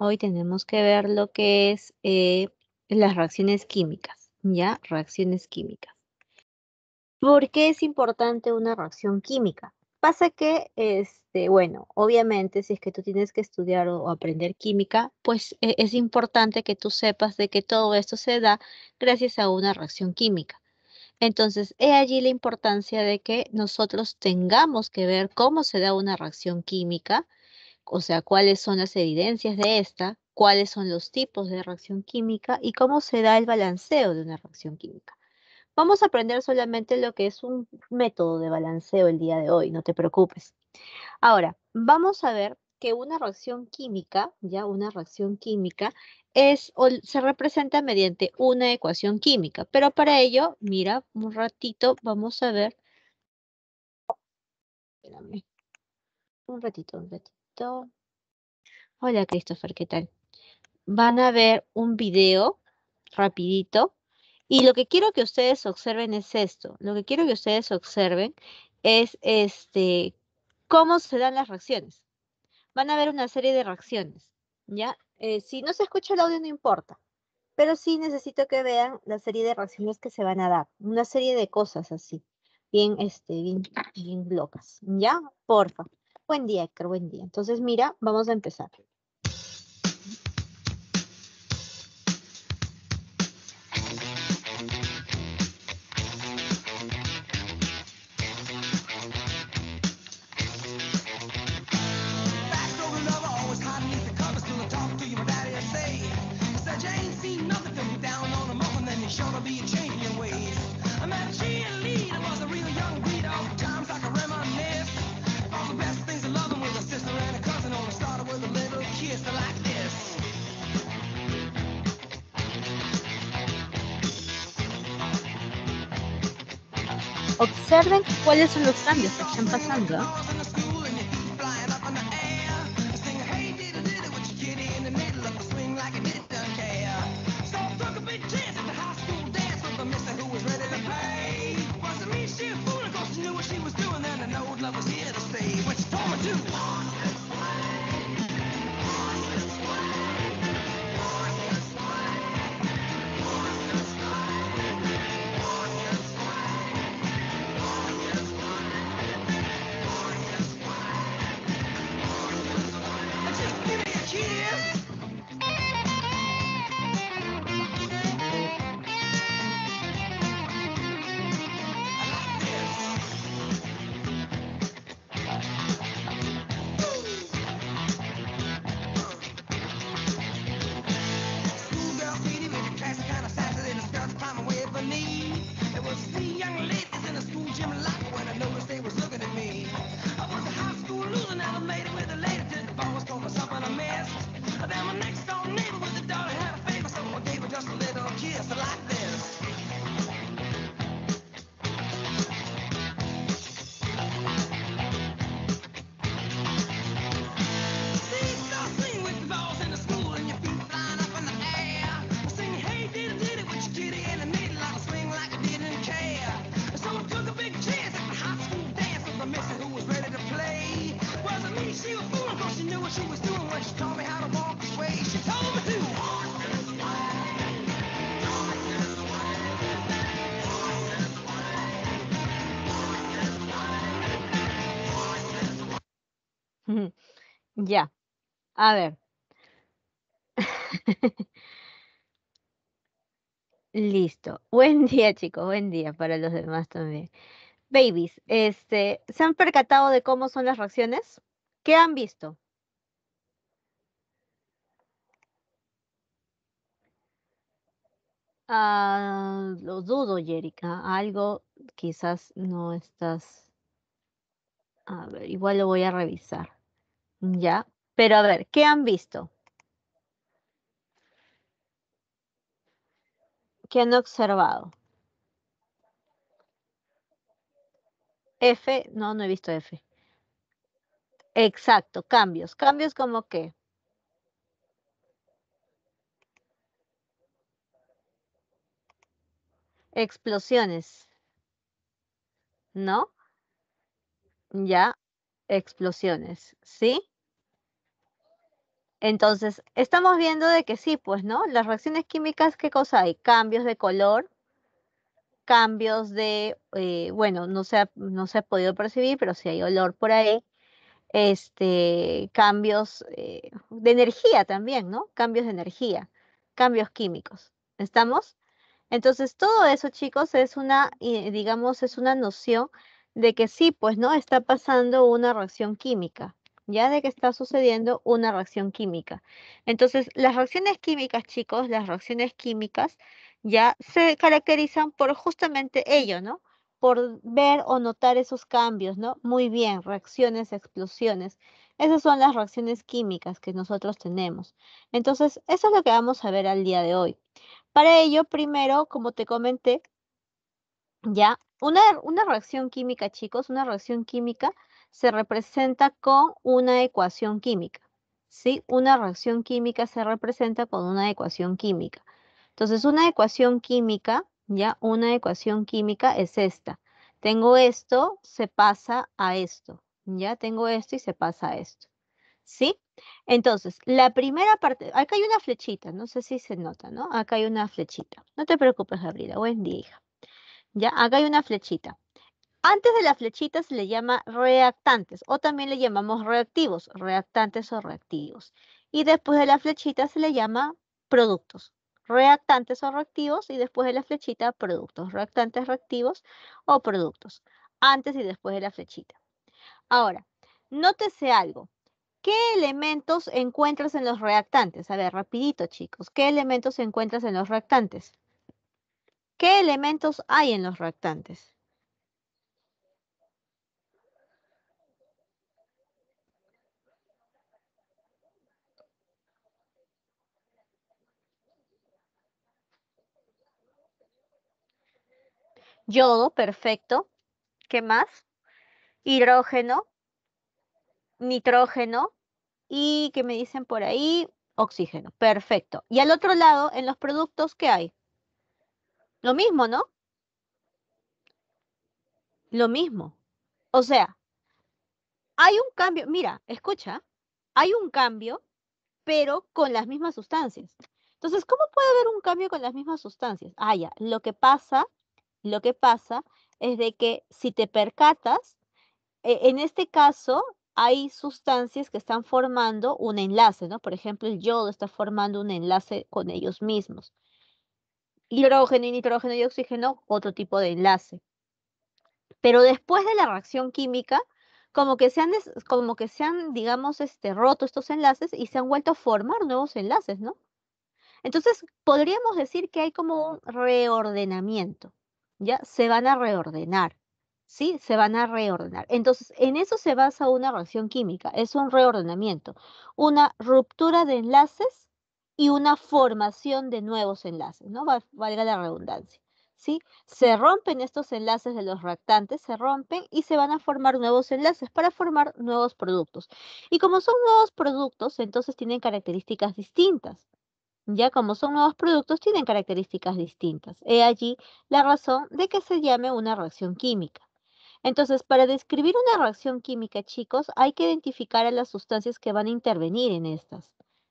hoy tenemos que ver lo que es eh, las reacciones químicas, ¿ya? Reacciones químicas. ¿Por qué es importante una reacción química? Pasa que, este, bueno, obviamente si es que tú tienes que estudiar o aprender química, pues e, es importante que tú sepas de que todo esto se da gracias a una reacción química. Entonces, es allí la importancia de que nosotros tengamos que ver cómo se da una reacción química o sea, cuáles son las evidencias de esta, cuáles son los tipos de reacción química y cómo se da el balanceo de una reacción química. Vamos a aprender solamente lo que es un método de balanceo el día de hoy, no te preocupes. Ahora, vamos a ver que una reacción química, ya una reacción química, es se representa mediante una ecuación química. Pero para ello, mira, un ratito vamos a ver. Espérame. Un ratito, un ratito. Hola Christopher, ¿qué tal? Van a ver un video rapidito y lo que quiero que ustedes observen es esto. Lo que quiero que ustedes observen es este cómo se dan las reacciones. Van a ver una serie de reacciones, ¿ya? Eh, si no se escucha el audio no importa, pero sí necesito que vean la serie de reacciones que se van a dar, una serie de cosas así, bien, este, bien, bien locas, ¿ya? Porfa. Buen día, Héctor, buen día. Entonces, mira, vamos a empezar. cuáles son los cambios que están pasando. A ver. Listo. Buen día, chicos. Buen día para los demás también. Babies, este, ¿se han percatado de cómo son las reacciones? ¿Qué han visto? Ah, lo dudo, Jerica. Algo quizás no estás. A ver, igual lo voy a revisar. Ya, pero a ver, ¿qué han visto? ¿Qué han observado? F, no, no he visto F. Exacto, cambios. ¿Cambios como qué? Explosiones. ¿No? Ya, explosiones. ¿Sí? Entonces, estamos viendo de que sí, pues, ¿no? Las reacciones químicas, ¿qué cosa hay? Cambios de color, cambios de, eh, bueno, no se, ha, no se podido percibir, pero sí hay olor por ahí, este, cambios eh, de energía también, ¿no? Cambios de energía, cambios químicos. ¿Estamos? Entonces, todo eso, chicos, es una, eh, digamos, es una noción de que sí, pues, ¿no? Está pasando una reacción química ya de que está sucediendo una reacción química. Entonces, las reacciones químicas, chicos, las reacciones químicas ya se caracterizan por justamente ello, ¿no? Por ver o notar esos cambios, ¿no? Muy bien, reacciones, explosiones. Esas son las reacciones químicas que nosotros tenemos. Entonces, eso es lo que vamos a ver al día de hoy. Para ello, primero, como te comenté, ya, una, una reacción química, chicos, una reacción química se representa con una ecuación química. ¿sí? Una reacción química se representa con una ecuación química. Entonces, una ecuación química, ya una ecuación química es esta. Tengo esto, se pasa a esto. Ya tengo esto y se pasa a esto. ¿Sí? Entonces, la primera parte, acá hay una flechita, no sé si se nota, ¿no? Acá hay una flechita. No te preocupes, Gabriela, buen día, Ya, acá hay una flechita. Antes de la flechita se le llama reactantes o también le llamamos reactivos, reactantes o reactivos. Y después de la flechita se le llama productos, reactantes o reactivos y después de la flechita productos, reactantes reactivos o productos, antes y después de la flechita. Ahora, nótese algo. ¿Qué elementos encuentras en los reactantes? A ver, rapidito chicos, ¿qué elementos encuentras en los reactantes? ¿Qué elementos hay en los reactantes? yodo, perfecto. ¿Qué más? Hidrógeno, nitrógeno y, ¿qué me dicen por ahí? Oxígeno, perfecto. Y al otro lado, en los productos, ¿qué hay? Lo mismo, ¿no? Lo mismo. O sea, hay un cambio, mira, escucha, hay un cambio, pero con las mismas sustancias. Entonces, ¿cómo puede haber un cambio con las mismas sustancias? Ah, ya, lo que pasa lo que pasa es de que si te percatas, e, en este caso hay sustancias que están formando un enlace, ¿no? Por ejemplo, el yodo está formando un enlace con ellos mismos. Hidrógeno y nitrógeno y oxígeno, otro tipo de enlace. Pero después de la reacción química, como que se han, como que se han digamos, este, roto estos enlaces y se han vuelto a formar nuevos enlaces, ¿no? Entonces, podríamos decir que hay como un reordenamiento. ¿ya? Se van a reordenar, ¿sí? Se van a reordenar. Entonces, en eso se basa una reacción química, es un reordenamiento, una ruptura de enlaces y una formación de nuevos enlaces, ¿no? Valga la redundancia. ¿Sí? Se rompen estos enlaces de los reactantes, se rompen y se van a formar nuevos enlaces para formar nuevos productos. Y como son nuevos productos, entonces tienen características distintas ya como son nuevos productos tienen características distintas. He allí la razón de que se llame una reacción química. Entonces, para describir una reacción química, chicos, hay que identificar a las sustancias que van a intervenir en estas.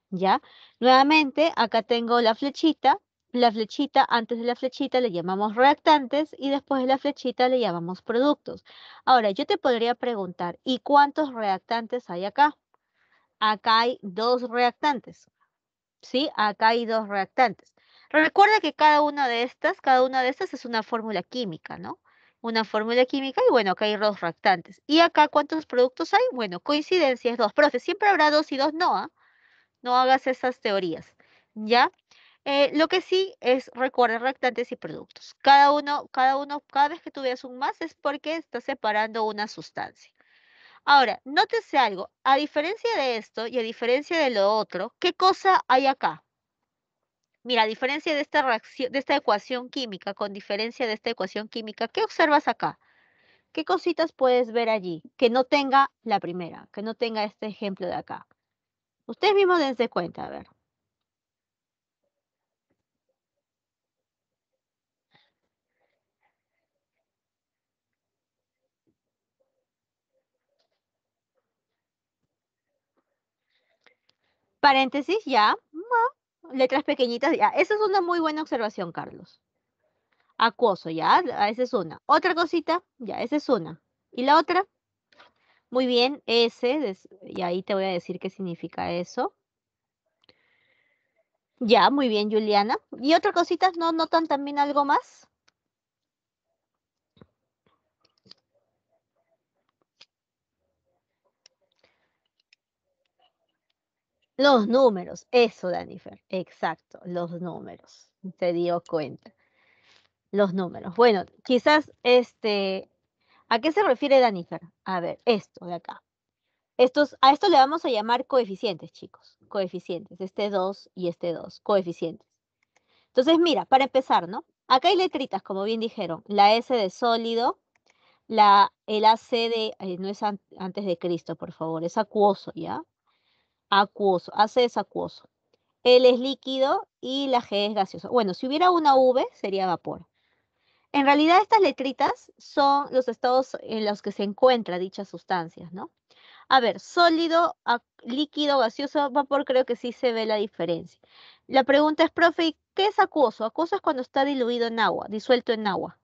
¿Ya? Nuevamente, acá tengo la flechita. La flechita, antes de la flechita le llamamos reactantes y después de la flechita le llamamos productos. Ahora, yo te podría preguntar, ¿y cuántos reactantes hay acá? Acá hay dos reactantes. ¿sí? Acá hay dos reactantes. Recuerda que cada una de estas, cada una de estas es una fórmula química, ¿no? Una fórmula química y bueno, acá hay dos reactantes. ¿Y acá cuántos productos hay? Bueno, coincidencia es dos. Profe, siempre habrá dos y dos no, ¿ah? No hagas esas teorías, ¿ya? Eh, lo que sí es recuerda reactantes y productos. Cada uno, cada uno, cada vez que tú veas un más es porque estás separando una sustancia. Ahora, nótese algo, a diferencia de esto y a diferencia de lo otro, ¿qué cosa hay acá? Mira, a diferencia de esta, reacción, de esta ecuación química, con diferencia de esta ecuación química, ¿qué observas acá? ¿Qué cositas puedes ver allí que no tenga la primera, que no tenga este ejemplo de acá? Ustedes mismos dense cuenta, a ver. Paréntesis, ya. Letras pequeñitas, ya. Esa es una muy buena observación, Carlos. Acuoso, ya. Ah, esa es una. Otra cosita, ya. Esa es una. ¿Y la otra? Muy bien, ese. Y ahí te voy a decir qué significa eso. Ya, muy bien, Juliana. ¿Y otra cosita? ¿No notan también algo más? Los números, eso, Danifer, exacto, los números, se dio cuenta. Los números. Bueno, quizás este, ¿a qué se refiere Danifer? A ver, esto de acá. Estos, a esto le vamos a llamar coeficientes, chicos, coeficientes, este 2 y este 2, coeficientes. Entonces, mira, para empezar, ¿no? Acá hay letritas, como bien dijeron, la S de sólido, la, el AC de, eh, no es antes de Cristo, por favor, es acuoso, ¿ya? acuoso. AC es acuoso. L es líquido y la G es gaseosa. Bueno, si hubiera una V, sería vapor. En realidad, estas letritas son los estados en los que se encuentra dichas sustancias, ¿no? A ver, sólido, líquido, gaseoso, vapor, creo que sí se ve la diferencia. La pregunta es, profe, ¿qué es acuoso? Acuoso es cuando está diluido en agua, disuelto en agua.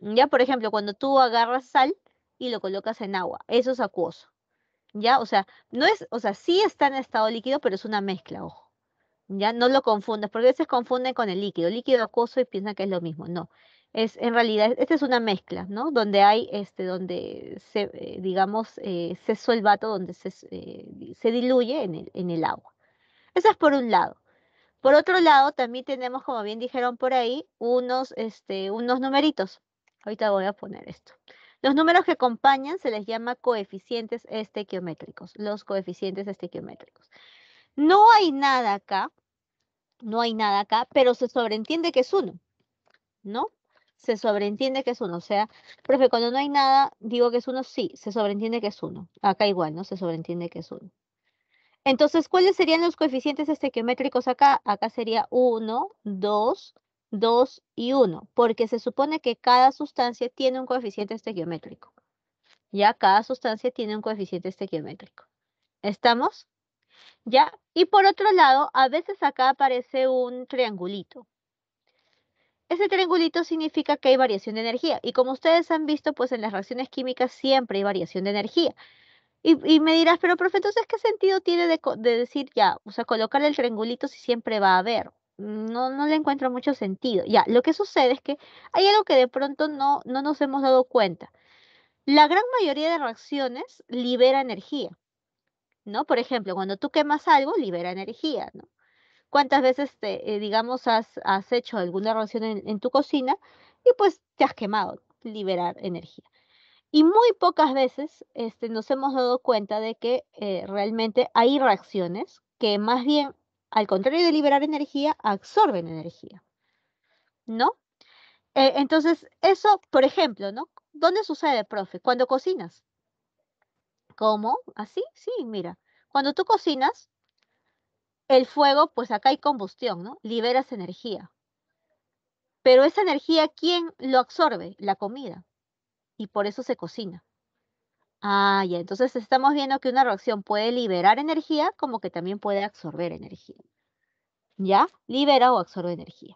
Ya, por ejemplo, cuando tú agarras sal y lo colocas en agua, eso es acuoso. ¿ya? O sea, no es, o sea, sí está en estado líquido, pero es una mezcla, ojo. ¿Ya? No lo confundas, porque a veces confunden con el líquido, líquido acuoso y piensan que es lo mismo. No, es en realidad, esta es una mezcla, ¿no? Donde hay, este, donde se, eh, digamos, eh, se solvato, eh, donde se, diluye en el, en el agua. Eso es por un lado. Por otro lado, también tenemos, como bien dijeron por ahí, unos, este, unos numeritos. Ahorita voy a poner esto. Los números que acompañan se les llama coeficientes estequiométricos, los coeficientes estequiométricos. No hay nada acá, no hay nada acá, pero se sobreentiende que es uno, ¿no? Se sobreentiende que es uno, o sea, profe, cuando no hay nada, digo que es uno, sí, se sobreentiende que es uno. Acá igual, ¿no? Se sobreentiende que es uno. Entonces, ¿cuáles serían los coeficientes estequiométricos acá? Acá sería uno, dos... 2 y 1, porque se supone que cada sustancia tiene un coeficiente estequiométrico. Ya cada sustancia tiene un coeficiente estequiométrico. ¿Estamos? ¿Ya? Y por otro lado, a veces acá aparece un triangulito. Ese triangulito significa que hay variación de energía. Y como ustedes han visto, pues en las reacciones químicas siempre hay variación de energía. Y, me dirás, pero profe, entonces, ¿qué sentido tiene de, de decir ya? O sea, colocar el triangulito si siempre va a haber no, le encuentro mucho sentido. Ya, lo que sucede es que hay algo que de pronto no, no nos hemos dado cuenta. La gran mayoría de reacciones libera energía, ¿no? Por ejemplo, cuando tú quemas algo, libera energía, ¿no? ¿Cuántas veces, te, eh, digamos, has, hecho alguna reacción en, tu cocina y pues te has quemado, liberar energía? Y muy pocas veces este, nos hemos dado cuenta de que eh, realmente hay reacciones que más bien al contrario de liberar energía, absorben energía. ¿No? Eh, entonces, eso, por ejemplo, ¿no? ¿Dónde sucede, profe? Cuando cocinas. ¿Cómo? ¿Así? Sí, mira. Cuando tú cocinas, el fuego, pues acá hay combustión, ¿no? Liberas energía. Pero esa energía, ¿quién lo absorbe? La comida. Y por eso se cocina. Ah, ya, entonces estamos viendo que una reacción puede liberar energía como que también puede absorber energía. ¿Ya? Libera o absorbe energía.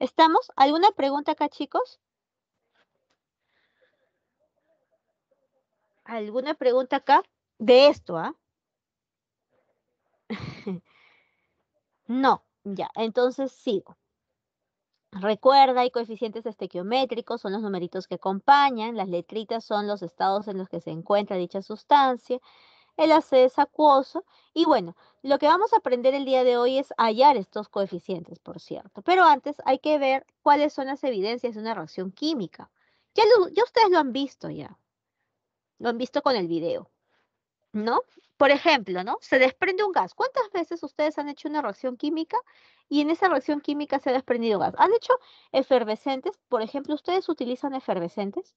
¿Estamos? ¿Alguna pregunta acá, chicos? ¿Alguna pregunta acá de esto, ah? no, ya, entonces sigo. Recuerda, hay coeficientes estequiométricos, son los numeritos que acompañan, las letritas son los estados en los que se encuentra dicha sustancia, el AC es acuoso, y bueno, lo que vamos a aprender el día de hoy es hallar estos coeficientes, por cierto. Pero antes hay que ver cuáles son las evidencias de una reacción química. Ya, ya ustedes lo han visto ya, lo han visto con el video, ¿no? Por ejemplo, ¿no? Se desprende un gas. ¿Cuántas veces ustedes han hecho una reacción química y en esa reacción química se ha desprendido gas? ¿Han hecho efervescentes? Por ejemplo, ¿ustedes utilizan efervescentes?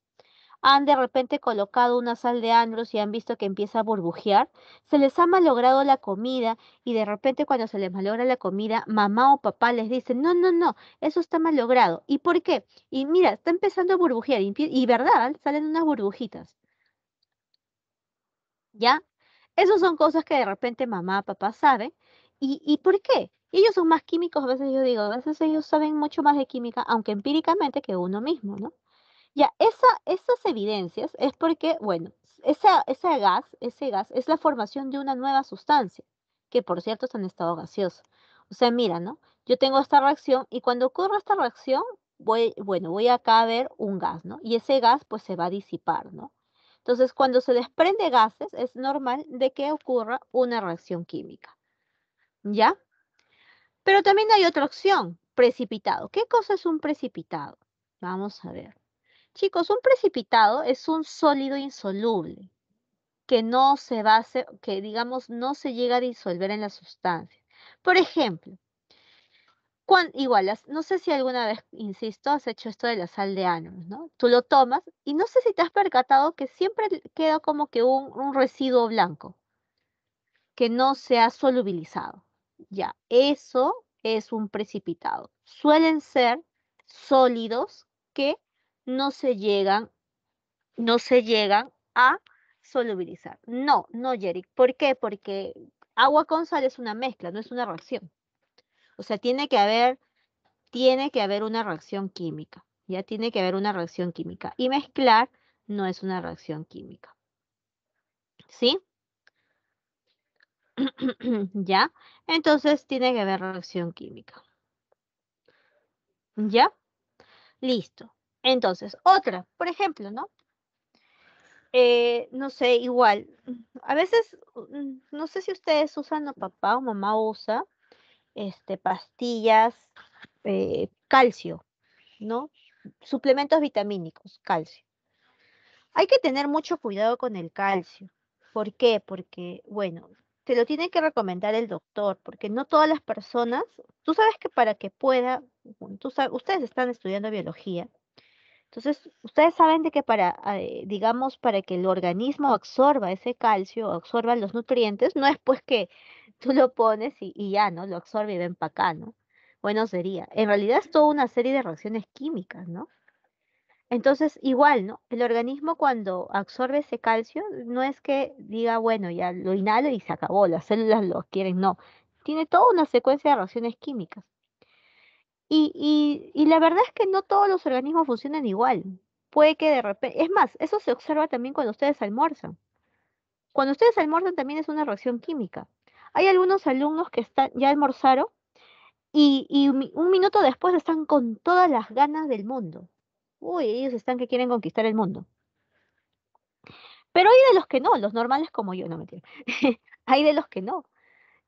han de repente colocado una sal de andros y han visto que empieza a burbujear, se les ha malogrado la comida y de repente cuando se les malogra la comida, mamá o papá les dicen, no, no, no, eso está malogrado. ¿Y por qué? Y mira, está empezando a burbujear y, y verdad, salen unas burbujitas. ¿Ya? Esas son cosas que de repente mamá, papá saben. ¿Y, por qué? ellos son más químicos, a veces yo digo, a veces ellos saben mucho más de química, aunque empíricamente, que uno mismo, ¿no? Ya, esas evidencias es porque, bueno, ese gas, ese gas es la formación de una nueva sustancia, que por cierto está en estado gaseoso. O sea, mira, ¿no? Yo tengo esta reacción y cuando ocurre esta reacción, voy, bueno, voy acá a ver un gas, ¿no? Y ese gas pues se va a disipar, ¿no? Entonces, cuando se desprende gases, es normal de que ocurra una reacción química. ¿Ya? Pero también hay otra opción, precipitado. ¿Qué cosa es un precipitado? Vamos a ver. Chicos, un precipitado es un sólido insoluble que no se va a que digamos no se llega a disolver en la sustancia. Por ejemplo, igual, no sé si alguna vez, insisto, has hecho esto de la sal de ánimos, ¿no? Tú lo tomas y no sé si te has percatado que siempre queda como que un, residuo blanco que no se ha solubilizado. Ya, eso es un precipitado. Suelen ser sólidos que no se llegan, no se llegan a solubilizar. No, no, Jeric ¿Por qué? Porque agua con sal es una mezcla, no es una reacción. O sea, tiene que haber, tiene que haber una reacción química. Ya tiene que haber una reacción química. Y mezclar no es una reacción química. ¿Sí? ¿Ya? Entonces tiene que haber reacción química. ¿Ya? Listo. Entonces, otra, por ejemplo, ¿no? Eh, no sé, igual, a veces, mm, no sé si ustedes usan o papá o mamá usa este, pastillas, eh, calcio, ¿no? Suplementos vitamínicos, calcio. Hay que tener mucho cuidado con el calcio. ¿Por qué? Porque, bueno, te lo tiene que recomendar el doctor, porque no todas las personas, tú sabes que para que pueda, ustedes están estudiando biología, entonces ustedes saben de que para, eh, digamos, para que el organismo absorba ese calcio, absorba los nutrientes, no es pues que tú lo pones y, ya, ¿no? Lo absorbe y ven para acá, ¿no? Bueno, sería. En realidad es toda una serie de reacciones químicas, ¿no? Entonces, igual, ¿no? El organismo cuando absorbe ese calcio, no es que diga, bueno, ya lo inhalo y se acabó, las células lo quieren, no. Tiene toda una secuencia de reacciones químicas. Y, la verdad es que no todos los organismos funcionan igual. Puede que de repente, es más, eso se observa también cuando ustedes almuerzan. Cuando ustedes almuerzan también es una reacción química. Hay algunos alumnos que están, ya almorzaron y, un minuto después están con todas las ganas del mundo. Uy, ellos están que quieren conquistar el mundo. Pero hay de los que no, los normales como yo, no me hay de los que no,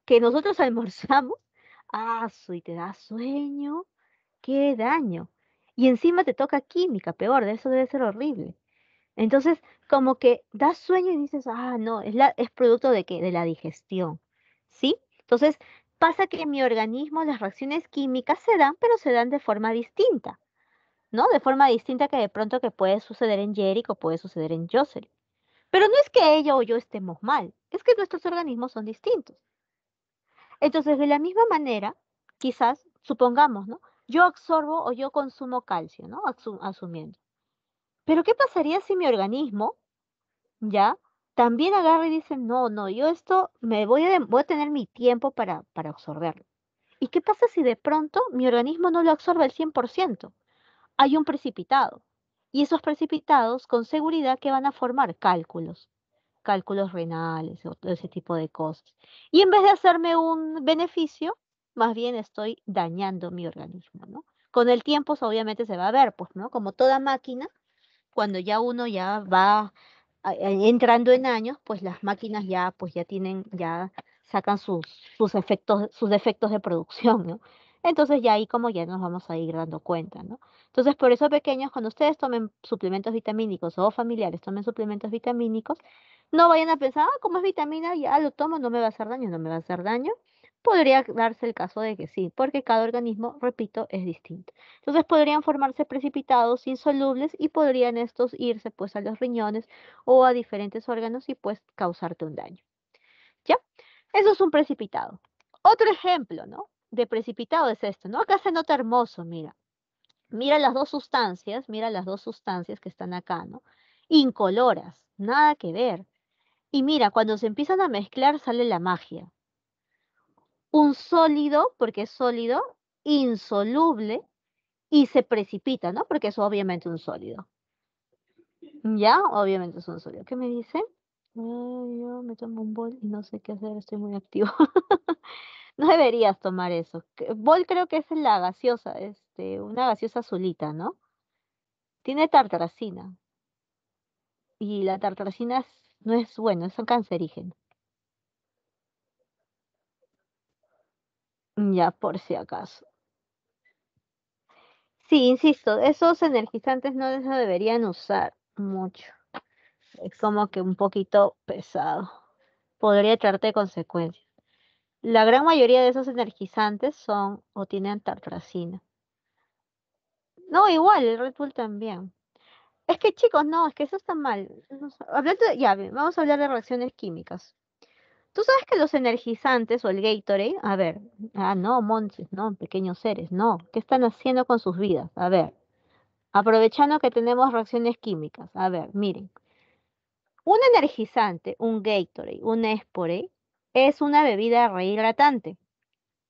que nosotros almorzamos, ah, y te da sueño, qué daño. Y encima te toca química, peor, de eso debe ser horrible. Entonces, como que das sueño y dices, ah, no, es, es producto de qué? De la digestión. ¿sí? Entonces, pasa que en mi organismo las reacciones químicas se dan, pero se dan de forma distinta, ¿no? De forma distinta que de pronto que puede suceder en Jericho, puede suceder en Jocelyn. Pero no es que ella o yo estemos mal, es que nuestros organismos son distintos. Entonces, de la misma manera, quizás, supongamos, ¿no? Yo absorbo o yo consumo calcio, ¿no? asumiendo. Pero ¿qué pasaría si mi organismo, ya, también agarra y dice, no, no, yo esto me voy a, voy a tener mi tiempo para, para absorberlo. ¿Y qué pasa si de pronto mi organismo no lo absorbe al 100%? Hay un precipitado. Y esos precipitados con seguridad que van a formar cálculos, cálculos renales o todo ese tipo de cosas. Y en vez de hacerme un beneficio, más bien estoy dañando mi organismo, ¿no? Con el tiempo obviamente se va a ver, pues, ¿no? Como toda máquina, cuando ya uno ya va entrando en años, pues las máquinas ya, pues ya tienen, ya sacan sus, sus efectos, sus defectos de producción, ¿no? Entonces ya ahí como ya nos vamos a ir dando cuenta, ¿no? Entonces por eso pequeños, cuando ustedes tomen suplementos vitamínicos o familiares tomen suplementos vitamínicos, no vayan a pensar, ah, como es vitamina, ya lo tomo, no me va a hacer daño, no me va a hacer daño podría darse el caso de que sí, porque cada organismo, repito, es distinto. Entonces podrían formarse precipitados insolubles y podrían estos irse pues a los riñones o a diferentes órganos y pues causarte un daño. ¿Ya? Eso es un precipitado. Otro ejemplo, ¿no? De precipitado es esto, ¿no? Acá se nota hermoso, mira. Mira las dos sustancias, mira las dos sustancias que están acá, ¿no? Incoloras, nada que ver. Y mira, cuando se empiezan a mezclar sale la magia un sólido, porque es sólido, insoluble y se precipita, ¿no? Porque es obviamente un sólido. Ya, obviamente es un sólido. ¿Qué me dice? yo me tomo un bol y no sé qué hacer, estoy muy activo. no deberías tomar eso. Bol creo que es la gaseosa, este, una gaseosa azulita, ¿no? Tiene tartaracina. Y la tartaracina no es bueno, es un cancerígeno. Mm, ya por si acaso. Sí, insisto, esos energizantes no se deberían usar mucho. Es como que un poquito pesado. Podría traerte consecuencias. La gran mayoría de esos energizantes son o tienen tartracina. No, igual, el Red Bull también. Es que chicos, no, es que eso está mal. hablando de, ya, vamos a hablar de reacciones químicas. Tú sabes que los energizantes o el Gatorade, a ver, ah, no, monches, no, pequeños seres, no, ¿qué están haciendo con sus vidas? A ver, aprovechando que tenemos reacciones químicas, a ver, miren, un energizante, un Gatorade, un Espore, es una bebida rehidratante,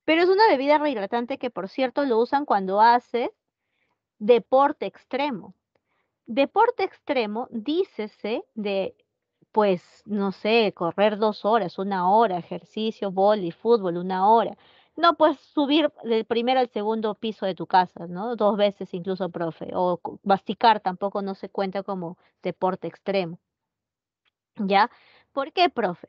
pero es una bebida rehidratante que, por cierto, lo usan cuando haces deporte extremo. Deporte extremo, dícese de pues, no sé, correr dos horas, una hora, ejercicio, boli, fútbol, una hora. No, pues subir del primero al segundo piso de tu casa, ¿no? Dos veces incluso, profe. O masticar tampoco no se cuenta como deporte extremo. ¿Ya? ¿Por qué, profe?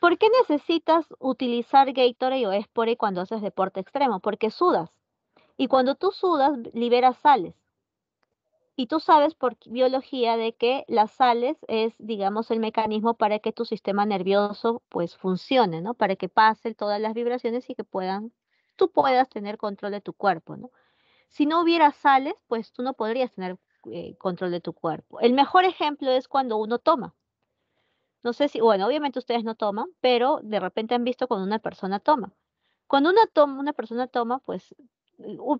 ¿Por qué necesitas utilizar Gatorade o Espore cuando haces deporte extremo? Porque sudas. Y cuando tú sudas, liberas sales. Y tú sabes por biología de que las sales es, digamos, el mecanismo para que tu sistema nervioso pues funcione, ¿no? Para que pasen todas las vibraciones y que puedan, tú puedas tener control de tu cuerpo, ¿no? Si no hubiera sales, pues tú no podrías tener eh, control de tu cuerpo. El mejor ejemplo es cuando uno toma. No sé si, bueno, obviamente ustedes no toman, pero de repente han visto cuando una persona toma. Cuando una, toma, una persona toma, pues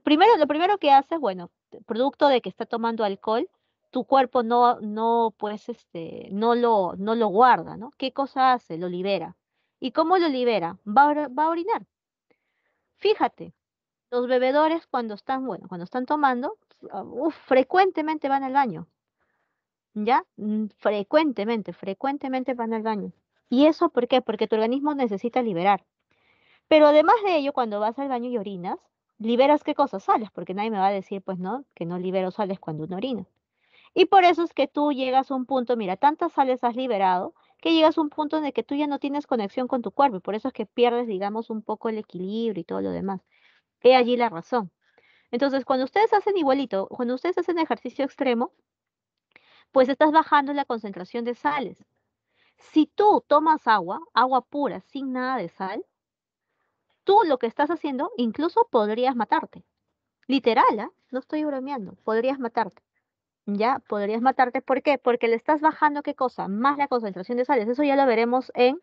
primero, lo primero que hace, bueno, producto de que está tomando alcohol, tu cuerpo no, no, pues, este, no lo, no lo guarda, ¿no? ¿Qué cosa hace? Lo libera. ¿Y cómo lo libera? Va a, orinar. Fíjate, los bebedores cuando están, bueno, cuando están tomando, ah, frecuentemente van al baño. ¿Ya? Mm, frecuentemente, frecuentemente van al baño. ¿Y eso por qué? Porque tu organismo necesita liberar. Pero además de ello, cuando vas al baño y orinas, liberas qué cosas, sales, porque nadie me va a decir, pues no, que no libero sales cuando uno orina. Y por eso es que tú llegas a un punto, mira, tantas sales has liberado, que llegas a un punto en el que tú ya no tienes conexión con tu cuerpo, y por eso es que pierdes, digamos, un poco el equilibrio y todo lo demás. He allí la razón. Entonces, cuando ustedes hacen igualito, cuando ustedes hacen ejercicio extremo, pues estás bajando la concentración de sales. Si tú tomas agua, agua pura, sin nada de sal, tú lo que estás haciendo, incluso podrías matarte. Literal, ¿ah? no estoy bromeando, podrías matarte. Ya, podrías matarte. ¿Por qué? Porque le estás bajando qué cosa, más la concentración de sales. Eso ya lo veremos en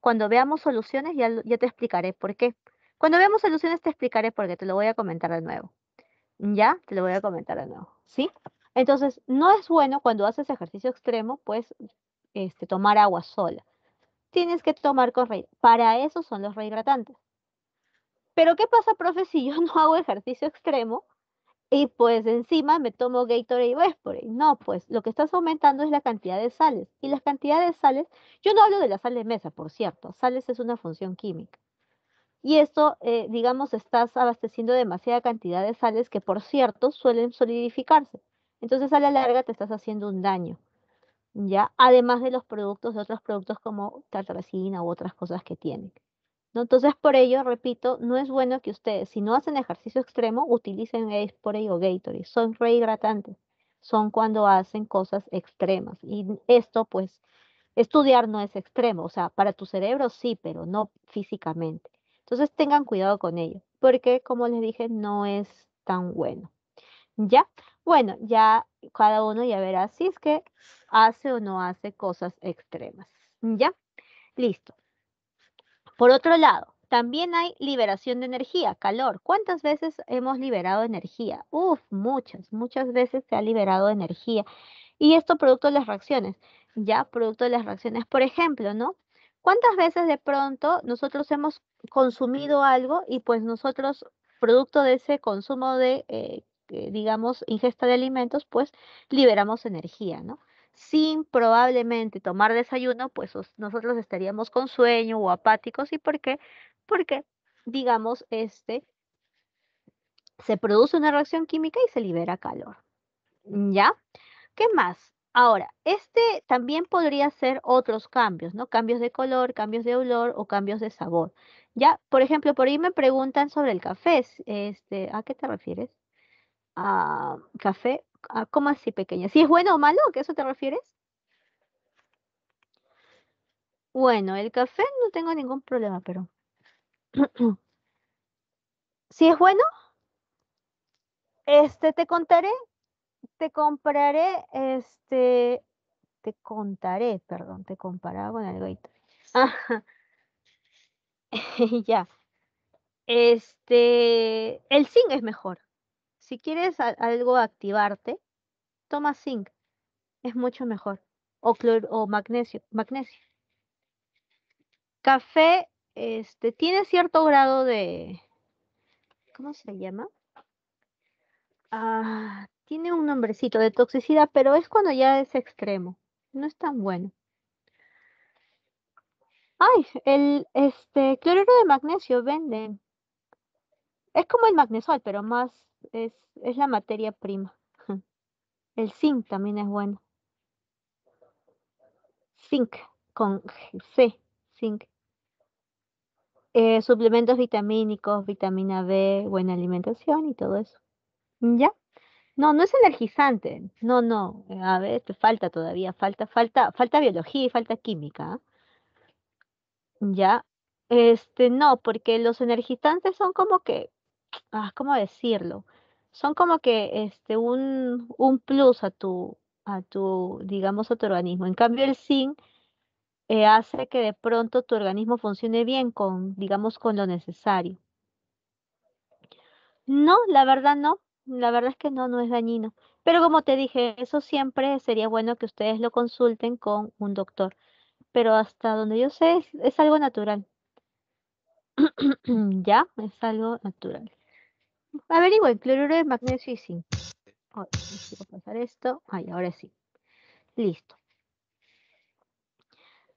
cuando veamos soluciones, ya, te explicaré por qué. Cuando veamos soluciones te explicaré por qué, te lo voy a comentar de nuevo. Ya, te lo voy a comentar de nuevo, ¿sí? Entonces, no es bueno cuando haces ejercicio extremo, pues, este, tomar agua sola. Tienes que tomar con Para eso son los rehidratantes. Pero ¿qué pasa, profe, si yo no hago ejercicio extremo? Y pues encima me tomo Gatorade y Vespore? No, pues lo que estás aumentando es la cantidad de sales. Y las cantidades de sales, yo no hablo de la sal de mesa, por cierto. Sales es una función química. Y esto, eh, digamos, estás abasteciendo demasiada cantidad de sales que, por cierto, suelen solidificarse. Entonces, a la larga te estás haciendo un daño. ¿ya? Además de los productos, de otros productos como tartaracina u otras cosas que tienen. Entonces, por ello, repito, no es bueno que ustedes, si no hacen ejercicio extremo, utilicen es por ello Son rehidratantes, son cuando hacen cosas extremas. Y esto, pues, estudiar no es extremo, o sea, para tu cerebro sí, pero no físicamente. Entonces, tengan cuidado con ello, porque, como les dije, no es tan bueno. ¿Ya? Bueno, ya cada uno ya verá si es que hace o no hace cosas extremas. ¿Ya? Listo. Por otro lado, también hay liberación de energía, calor. ¿Cuántas veces hemos liberado energía? Uf, muchas, muchas veces se ha liberado energía. Y esto producto de las reacciones, ya producto de las reacciones. Por ejemplo, ¿no? ¿Cuántas veces de pronto nosotros hemos consumido algo y pues nosotros, producto de ese consumo de, eh, digamos, ingesta de alimentos, pues liberamos energía, ¿no? sin probablemente tomar desayuno, pues nosotros estaríamos con sueño o apáticos. ¿Y por qué? Porque, digamos, este, se produce una reacción química y se libera calor. ¿Ya? ¿Qué más? Ahora, este también podría ser otros cambios, ¿no? Cambios de color, cambios de olor o cambios de sabor. Ya, por ejemplo, por ahí me preguntan sobre el café. Este, ¿a qué te refieres? A ah, café, Ah, ¿Cómo así pequeña? ¿Si es bueno o malo? ¿A qué eso te refieres? Bueno, el café no tengo ningún problema, pero... si es bueno, este, te contaré, te compraré, este, te contaré, perdón, te comparaba con algo Y ya. Este, el zinc es mejor. Si quieres algo activarte, toma zinc. Es mucho mejor. O, o magnesio. Café este, tiene cierto grado de... ¿Cómo se llama? Ah, tiene un nombrecito de toxicidad, pero es cuando ya es extremo. No es tan bueno. Ay, el este, cloruro de magnesio venden es como el magnesol, pero más es, la materia prima. El zinc también es bueno. Zinc con C, zinc. Eh, suplementos vitamínicos, vitamina B, buena alimentación y todo eso. ¿Ya? No, no es energizante. No, no. A ver, te falta todavía. Falta, falta, falta biología y falta química. ¿ah? ¿Ya? Este, no, porque los energizantes son como que Ah, ¿cómo decirlo? Son como que este, un, un plus a tu, a tu, digamos, a tu organismo. En cambio, el zinc eh, hace que de pronto tu organismo funcione bien con, digamos, con lo necesario. No, la verdad no. La verdad es que no, no es dañino. Pero como te dije, eso siempre sería bueno que ustedes lo consulten con un doctor. Pero hasta donde yo sé, es algo natural. ya, es algo natural. Averigua cloruro de magnesio y zinc. pasar esto. Ay, ahora sí. Listo.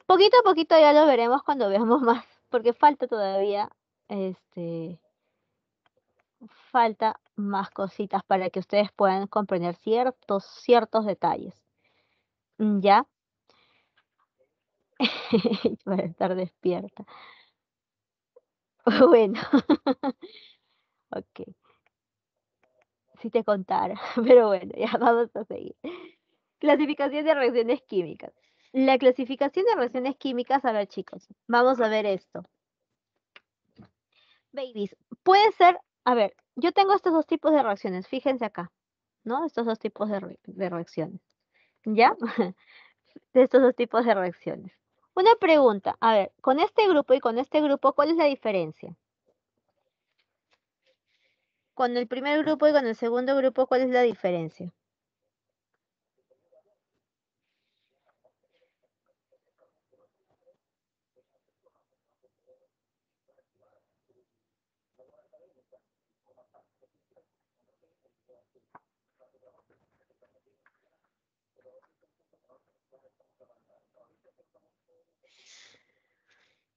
Poquito a poquito ya lo veremos cuando veamos más, porque falta todavía, este, falta más cositas para que ustedes puedan comprender ciertos, ciertos detalles. Mm, ¿Ya? para estar despierta. Bueno. ok si te contara, pero bueno, ya vamos a seguir. Clasificación de reacciones químicas. La clasificación de reacciones químicas, a ver chicos, vamos a ver esto. Babies, puede ser, a ver, yo tengo estos dos tipos de reacciones, fíjense acá, ¿no? Estos dos tipos de, de reacciones, ¿ya? de estos dos tipos de reacciones. Una pregunta, a ver, con este grupo y con este grupo, ¿cuál es la diferencia? con el primer grupo y con el segundo grupo, ¿cuál es la diferencia?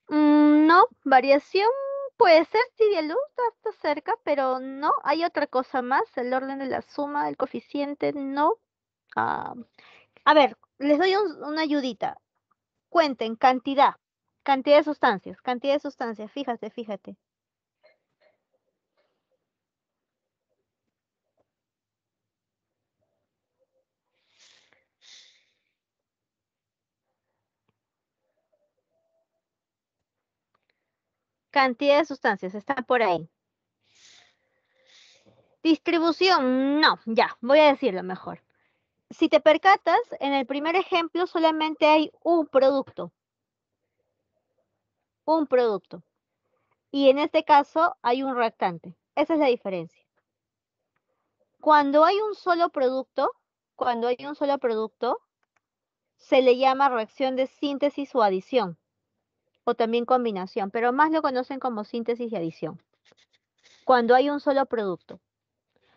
Mm, no, variación Puede ser, sí, de luz está cerca, pero no, hay otra cosa más, el orden de la suma, el coeficiente, no. Ah, a ver, les doy una ayudita. Cuenten, cantidad, cantidad de sustancias, cantidad de sustancias, fíjate, fíjate. Cantidad de sustancias, está por ahí. Distribución, no, ya, voy a decirlo mejor. Si te percatas, en el primer ejemplo solamente hay un producto. Un producto. Y en este caso hay un reactante. Esa es la diferencia. Cuando hay un solo producto, cuando hay un solo producto, se le llama reacción de síntesis o adición o también combinación, pero más lo conocen como síntesis y adición, cuando hay un solo producto.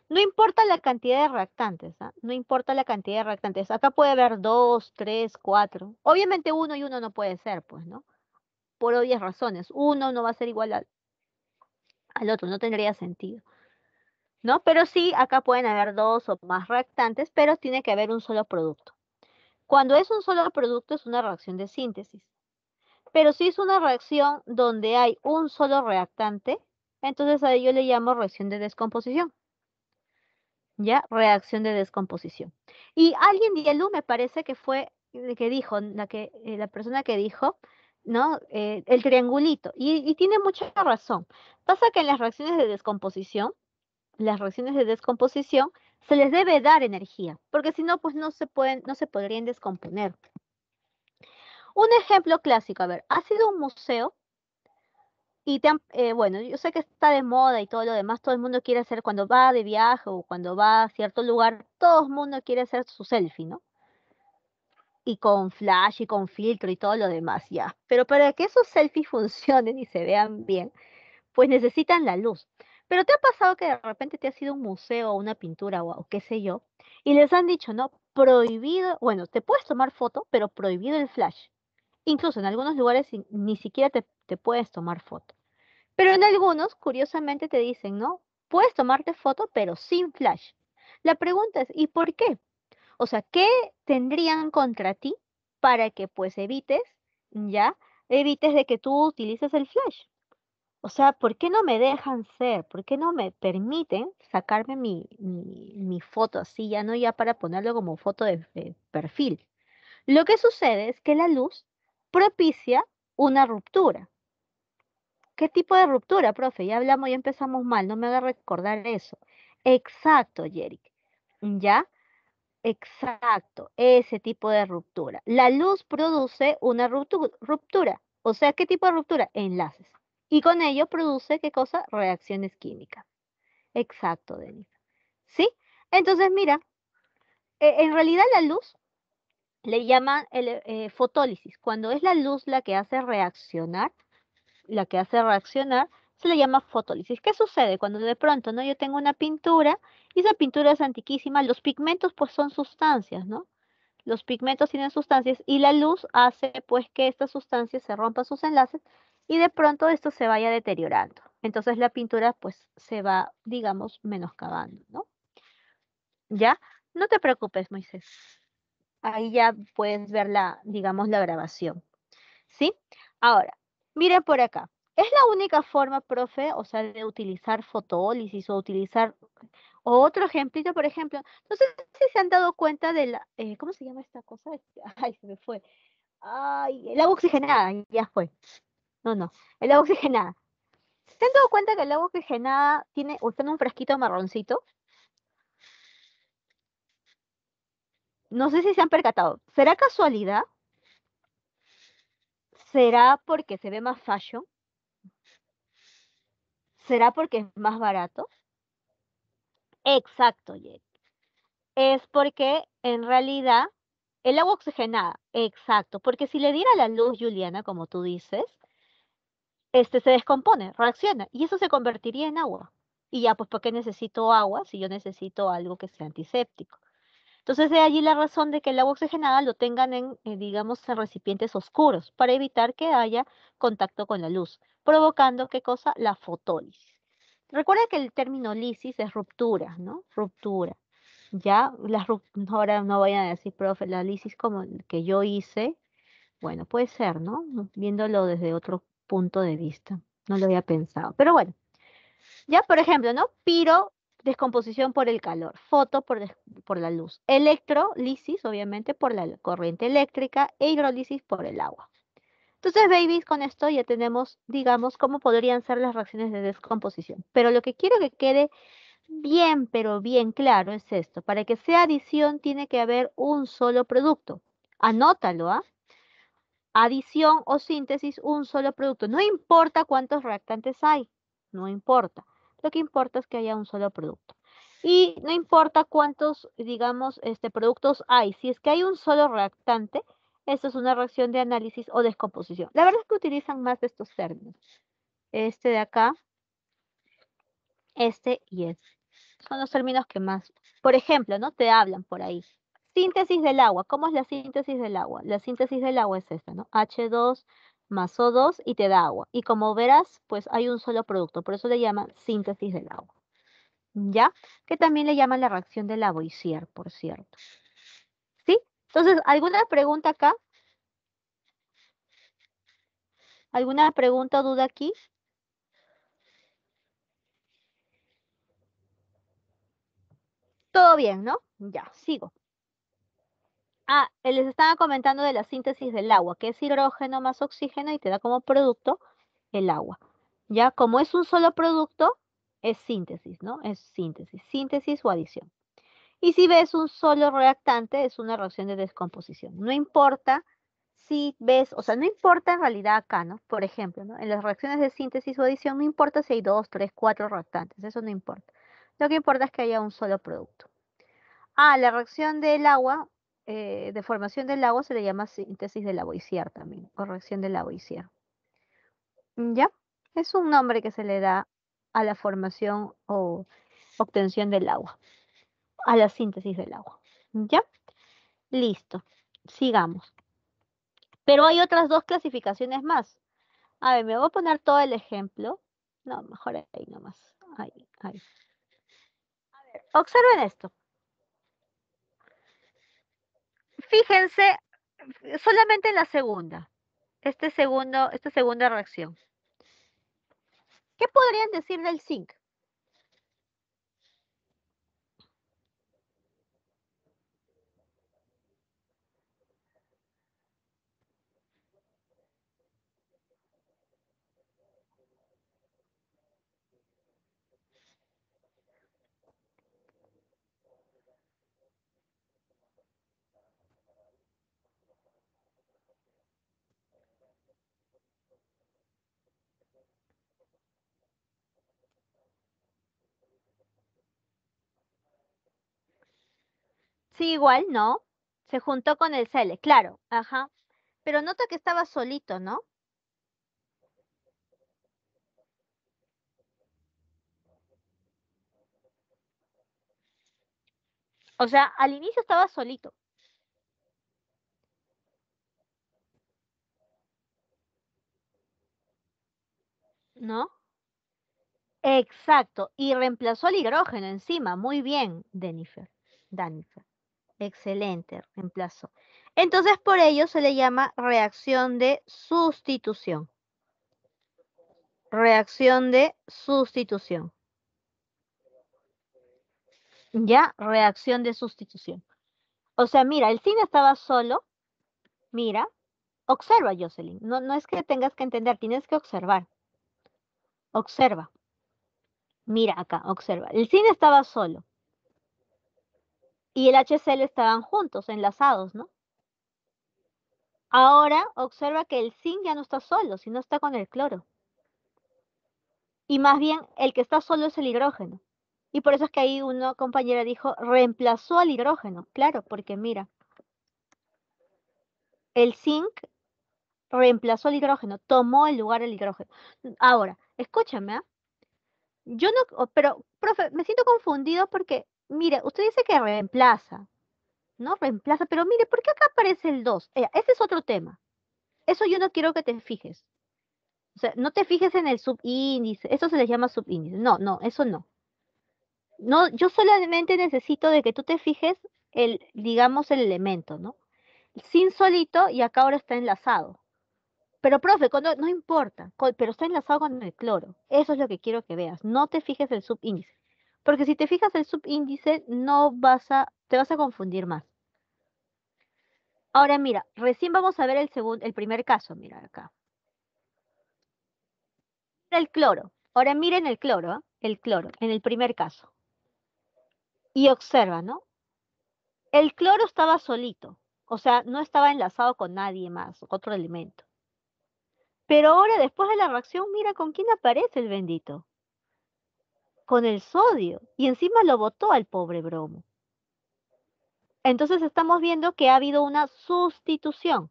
No importa la cantidad de reactantes, ¿ah? no importa la cantidad de reactantes. Acá puede haber dos, tres, cuatro. Obviamente uno y uno no puede ser, pues, ¿no? Por obvias razones. Uno no va a ser igual al otro, no tendría sentido. ¿No? Pero sí, acá pueden haber dos o más reactantes, pero tiene que haber un solo producto. Cuando es un solo producto es una reacción de síntesis. Pero si es una reacción donde hay un solo reactante, entonces a ello le llamo reacción de descomposición. ¿Ya? Reacción de descomposición. Y alguien de me parece que fue eh, que dijo, la, que, eh, la persona que dijo, ¿no? Eh, el triangulito. Y, tiene mucha razón. Pasa que en las reacciones de descomposición, las reacciones de descomposición se les debe dar energía, porque si no, pues no se pueden, no se podrían descomponer. Un ejemplo clásico, a ver, ha sido un museo y te eh, bueno, yo sé que está de moda y todo lo demás, todo el mundo quiere hacer cuando va de viaje o cuando va a cierto lugar, todo el mundo quiere hacer su selfie, ¿no? Y con flash y con filtro y todo lo demás, ya. Pero para que esos selfies funcionen y se vean bien, pues necesitan la luz. Pero te ha pasado que de repente te ha sido un museo o una pintura o qué sé yo, y les han dicho, no, prohibido, bueno, te puedes tomar foto, pero prohibido el flash. Incluso en algunos lugares ni siquiera te, puedes tomar foto. Pero en algunos, curiosamente, te dicen, ¿no? Puedes tomarte foto, pero sin flash. La pregunta es, ¿y por qué? O sea, ¿qué tendrían contra ti para que pues evites, ya, evites de que tú utilices el flash? O sea, ¿por qué no me dejan ser? ¿Por qué no me permiten sacarme mi, foto así, ya no ya para ponerlo como foto de perfil? Lo que sucede es que la luz propicia una ruptura. ¿Qué tipo de ruptura, profe? Ya hablamos, ya empezamos mal, no me haga recordar eso. Exacto, Jeric ¿Ya? Exacto, ese tipo de ruptura. La luz produce una ruptura. O sea, ¿qué tipo de ruptura? Enlaces. Y con ello produce, ¿qué cosa? Reacciones químicas. Exacto, Denise. ¿Sí? Entonces, mira, e-, en realidad la luz le llaman el, eh, eh, fotólisis. Cuando es la luz la que hace reaccionar, la que hace reaccionar, se le llama fotólisis. ¿Qué sucede cuando de pronto, no? Yo tengo una pintura y esa pintura es antiquísima. Los pigmentos, pues, son sustancias, ¿no? Los pigmentos tienen sustancias y la luz hace, pues, que estas sustancias se rompan sus enlaces y de pronto esto se vaya deteriorando. Entonces la pintura, pues, se va, digamos, menoscabando, ¿no? ¿Ya? No te preocupes, Moisés ahí ya puedes ver la, digamos, la grabación. ¿Sí? Ahora, miren por acá. ¿Es la única forma, profe, o sea, de utilizar fotólisis o utilizar otro ejemplito, por ejemplo? No sé si se han dado cuenta de la, eh, ¿cómo se llama esta cosa? Ay, se me fue. Ay, el agua oxigenada, ya fue. No, no, el agua oxigenada. ¿Se han dado cuenta que el agua oxigenada tiene, usted un fresquito marroncito? No sé si se han percatado. ¿Será casualidad? ¿Será porque se ve más fashion? ¿Será porque es más barato? Exacto, Jet. Es porque en realidad el agua oxigenada, exacto, porque si le diera la luz, Juliana, como tú dices, este se descompone, reacciona y eso se convertiría en agua. Y ya, pues, ¿por qué necesito agua si yo necesito algo que sea antiséptico? Entonces, de allí la razón de que el agua oxigenada lo tengan en, eh, digamos, recipientes oscuros para evitar que haya contacto con la luz, provocando, ¿qué cosa? La fotólisis. Recuerda que el término lisis es ruptura, ¿no? Ruptura. Ya, las ahora no vayan a decir, profe, la lisis como que yo hice, bueno, puede ser, ¿no? Viéndolo desde otro punto de vista. No lo había pensado. Pero bueno, ya, por ejemplo, ¿no? Piro descomposición por el calor, foto por, la luz, electrolisis, obviamente, por la corriente eléctrica e hidrólisis por el agua. Entonces, babies, con esto ya tenemos, digamos, cómo podrían ser las reacciones de descomposición. Pero lo que quiero que quede bien, pero bien claro es esto. Para que sea adición tiene que haber un solo producto. Anótalo, ¿ah? Adición o síntesis, un solo producto. No importa cuántos reactantes hay, no importa. Lo que importa es que haya un solo producto. Y no importa cuántos, digamos, este, productos hay, si es que hay un solo reactante, esto es una reacción de análisis o descomposición. La verdad es que utilizan más de estos términos. Este de acá, este y este. Son los términos que más, por ejemplo, ¿no? Te hablan por ahí. Síntesis del agua. ¿Cómo es la síntesis del agua? La síntesis del agua es esta, ¿no? H2 más O2 y te da agua. Y como verás, pues hay un solo producto, por eso le llaman síntesis del agua. ¿Ya? Que también le llaman la reacción de Lavoisier, por cierto. ¿Sí? Entonces, ¿alguna pregunta acá? ¿Alguna pregunta o duda aquí? Todo bien, ¿no? Ya, sigo. Ah, eh, les estaba comentando de la síntesis del agua, que es hidrógeno más oxígeno y te da como producto el agua. Ya, como es un solo producto, es síntesis, ¿no? Es síntesis, síntesis o adición. Y si ves un solo reactante, es una reacción de descomposición. No importa si ves, o sea, no importa en realidad acá, ¿no? Por ejemplo, ¿no? En las reacciones de síntesis o adición, no importa si hay dos, tres, cuatro reactantes, eso no importa. Lo que importa es que haya un solo producto. Ah, la reacción del agua eh, de formación del agua se le llama síntesis del Lavoisier también, corrección del Lavoisier. Mm, ¿Ya? Es un nombre que se le da a la formación o obtención del agua, a la síntesis del agua. Mm, ¿Ya? Listo, sigamos. Pero hay otras dos clasificaciones más. A ver, me voy a poner todo el ejemplo. No, mejor ahí nomás. Ahí, A ver, observen esto. fíjense solamente en la segunda, este segundo, esta segunda reacción. ¿Qué podrían decir del zinc? Sí, igual, ¿no? Se juntó con el Cele, claro, ajá. Pero nota que estaba solito, ¿no? O sea, al inicio estaba solito. ¿No? Exacto. Y reemplazó el hidrógeno encima. Muy bien, Denifer. Danifer. Excelente, reemplazo. Entonces, por ello se le llama reacción de sustitución. Reacción de sustitución. Ya, reacción de sustitución. O sea, mira, el cine estaba solo. Mira, observa, Jocelyn. No, no es que tengas que entender, tienes que observar. Observa. Mira acá, observa. El cine estaba solo y el HCl estaban juntos, enlazados, ¿no? Ahora observa que el zinc ya no está solo, sino está con el cloro. Y más bien el que está solo es el hidrógeno. Y por eso es que ahí una compañera dijo, reemplazó al hidrógeno. Claro, porque mira, el zinc reemplazó al hidrógeno, tomó el lugar del hidrógeno. Ahora, escúchame, ¿ah? yo no, pero, profe, me siento confundido porque mire, usted dice que reemplaza, ¿no? Reemplaza, pero mire, ¿por qué acá aparece el 2? ese es otro tema. Eso yo no quiero que te fijes. O sea, no te fijes en el subíndice, eso se le llama subíndice. No, no, eso no. No, yo solamente necesito de que tú te fijes el, digamos, el elemento, ¿no? Sin solito y acá ahora está enlazado. Pero, profe, cuando, no importa, pero está enlazado con el cloro. Eso es lo que quiero que veas. No te fijes el subíndice. Porque si te fijas el subíndice, no vas a, te vas a confundir más. Ahora mira, recién vamos a ver el, segundo, el primer caso, mira acá. El cloro. Ahora miren el cloro, ¿ah? el cloro, en el primer caso. Y observa, ¿no? El cloro estaba solito, o sea, no estaba enlazado con nadie más, otro elemento. Pero ahora, después de la reacción, mira con quién aparece el bendito con el sodio y encima lo botó al pobre bromo. Entonces estamos viendo que ha habido una sustitución.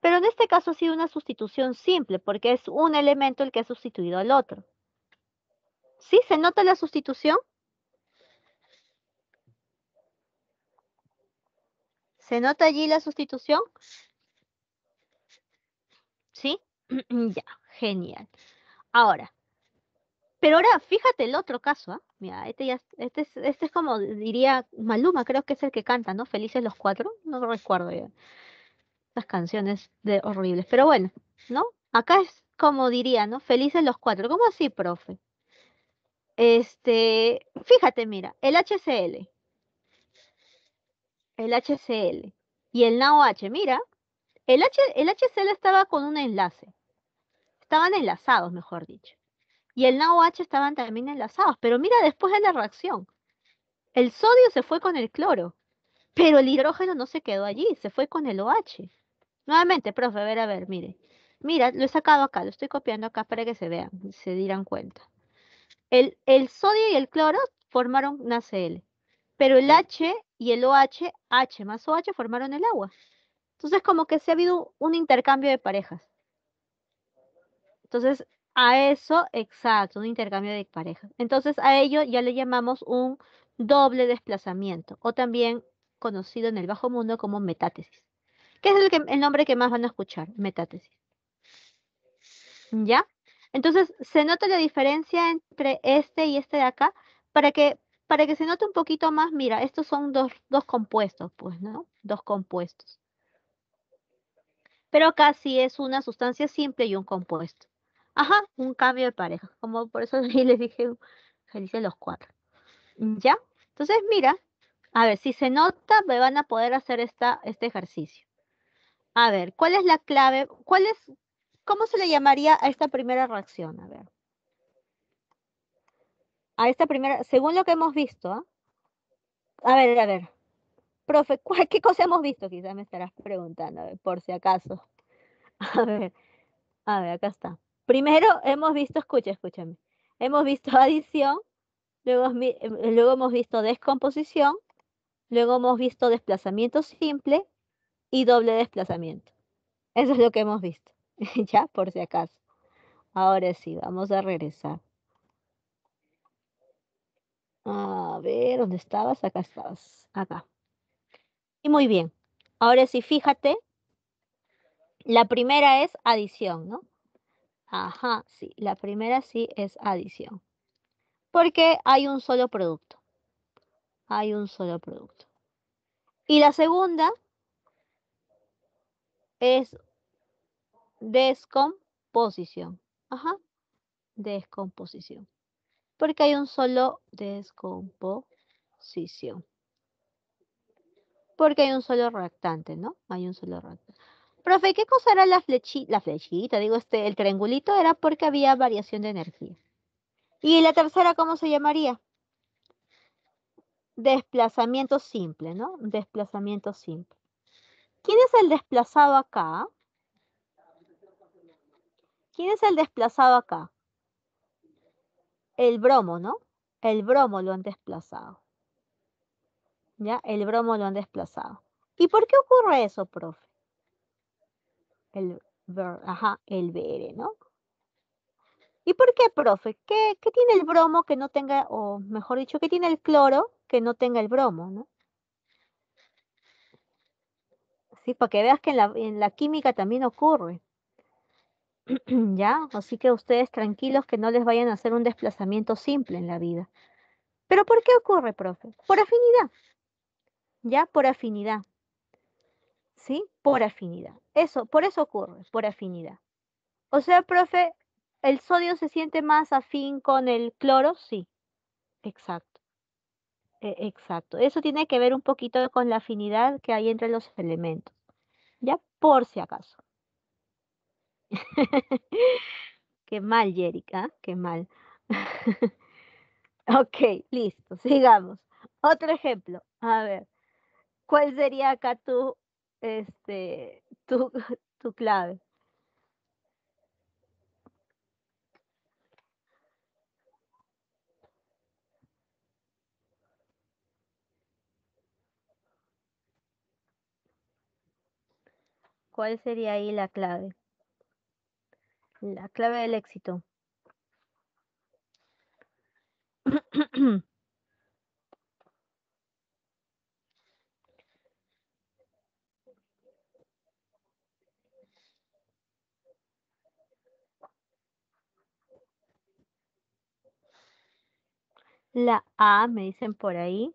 Pero en este caso ha sido una sustitución simple porque es un elemento el que ha sustituido al otro. ¿Sí se nota la sustitución? ¿Se nota allí la sustitución? ¿Sí? ya, genial. Ahora, pero ahora, fíjate el otro caso, ¿ah? Mira, este, ya, este, este, es, como diría Maluma, creo que es el que canta, ¿no? Felices los cuatro, no recuerdo ya. Las canciones de horribles. Pero bueno, ¿no? Acá es como diría, ¿no? Felices los cuatro. ¿Cómo así, profe? Este, fíjate, mira, el HCL. El HCL y el NaOH, mira, el, H, el HCL estaba con un enlace. Estaban enlazados, mejor dicho y el NaOH estaban también enlazados. Pero mira después de la reacción, el sodio se fue con el cloro, pero el hidrógeno no se quedó allí, se fue con el OH. Nuevamente, profe, a ver, a ver, mire. Mira, lo he sacado acá, lo estoy copiando acá para que se vean, se dieran cuenta. El, el sodio y el cloro formaron NaCl. pero el H y el OH, H más OH, formaron el agua. Entonces, como que se ha habido un intercambio de parejas. Entonces, a eso, exacto, un intercambio de parejas. Entonces, a ello ya le llamamos un doble desplazamiento, o también conocido en el bajo mundo como metátesis, que es el, nombre que más van a escuchar, metátesis. ¿Ya? Entonces, se nota la diferencia entre este y este de acá, para que, para que se note un poquito más, mira, estos son dos, dos compuestos, pues, ¿no? Dos compuestos. Pero acá sí es una sustancia simple y un compuesto. Ajá, un cambio de pareja. Como por eso les dije felices los cuatro. ¿Ya? Entonces, mira, a ver, si se nota, me van a poder hacer esta, este ejercicio. A ver, ¿cuál es la clave? ¿Cuál es, cómo se le llamaría a esta primera reacción? A ver. A esta primera, según lo que hemos visto, ¿ah? A ver, a ver. Profe, ¿qué cosa hemos visto? Quizás me estarás preguntando, por si acaso. A ver, a ver, acá está. Primero hemos visto, escucha, escúchame, hemos visto adición, luego, em, luego hemos visto descomposición, luego hemos visto desplazamiento simple y doble desplazamiento. Eso es lo que hemos visto, ya por si acaso. Ahora sí, vamos a regresar. A ver, ¿dónde estabas? Acá estabas, acá. Y muy bien. Ahora sí, fíjate, la primera es adición, ¿no? Ajá, sí, la primera sí es adición. Porque hay un solo producto. Hay un solo producto. Y la segunda es descomposición. Ajá, descomposición. Porque hay un solo descomposición. Porque hay un solo reactante, ¿no? Hay un solo reactante. Profe, ¿qué cosa era la flechita? La digo este, el triangulito era porque había variación de energía. ¿Y la tercera cómo se llamaría? Desplazamiento simple, ¿no? Desplazamiento simple. ¿Quién es el desplazado acá? ¿Quién es el desplazado acá? El bromo, ¿no? El bromo lo han desplazado. ¿Ya? El bromo lo han desplazado. ¿Y por qué ocurre eso, profe? El ver, el ¿no? ¿Y por qué, profe? ¿Qué, tiene el bromo que no tenga, o mejor dicho, qué tiene el cloro que no tenga el bromo, no? Sí, para que veas que en la, en la química también ocurre. ¿Ya? Así que ustedes tranquilos que no les vayan a hacer un desplazamiento simple en la vida. ¿Pero por qué ocurre, profe? Por afinidad. ¿Ya? Por afinidad. ¿sí? Por afinidad. Eso, por eso ocurre, por afinidad. O sea, profe, ¿el sodio se siente más afín con el cloro? Sí, exacto. E, exacto. Eso tiene que ver un poquito con la afinidad que hay entre los elementos. Ya, por si acaso. qué mal, Jerica, ¿ah? qué mal. ok, listo, sigamos. Otro ejemplo. A ver, ¿cuál sería acá tu este, tu, tu clave. ¿Cuál sería ahí la clave? La clave del éxito. La A, me dicen por ahí.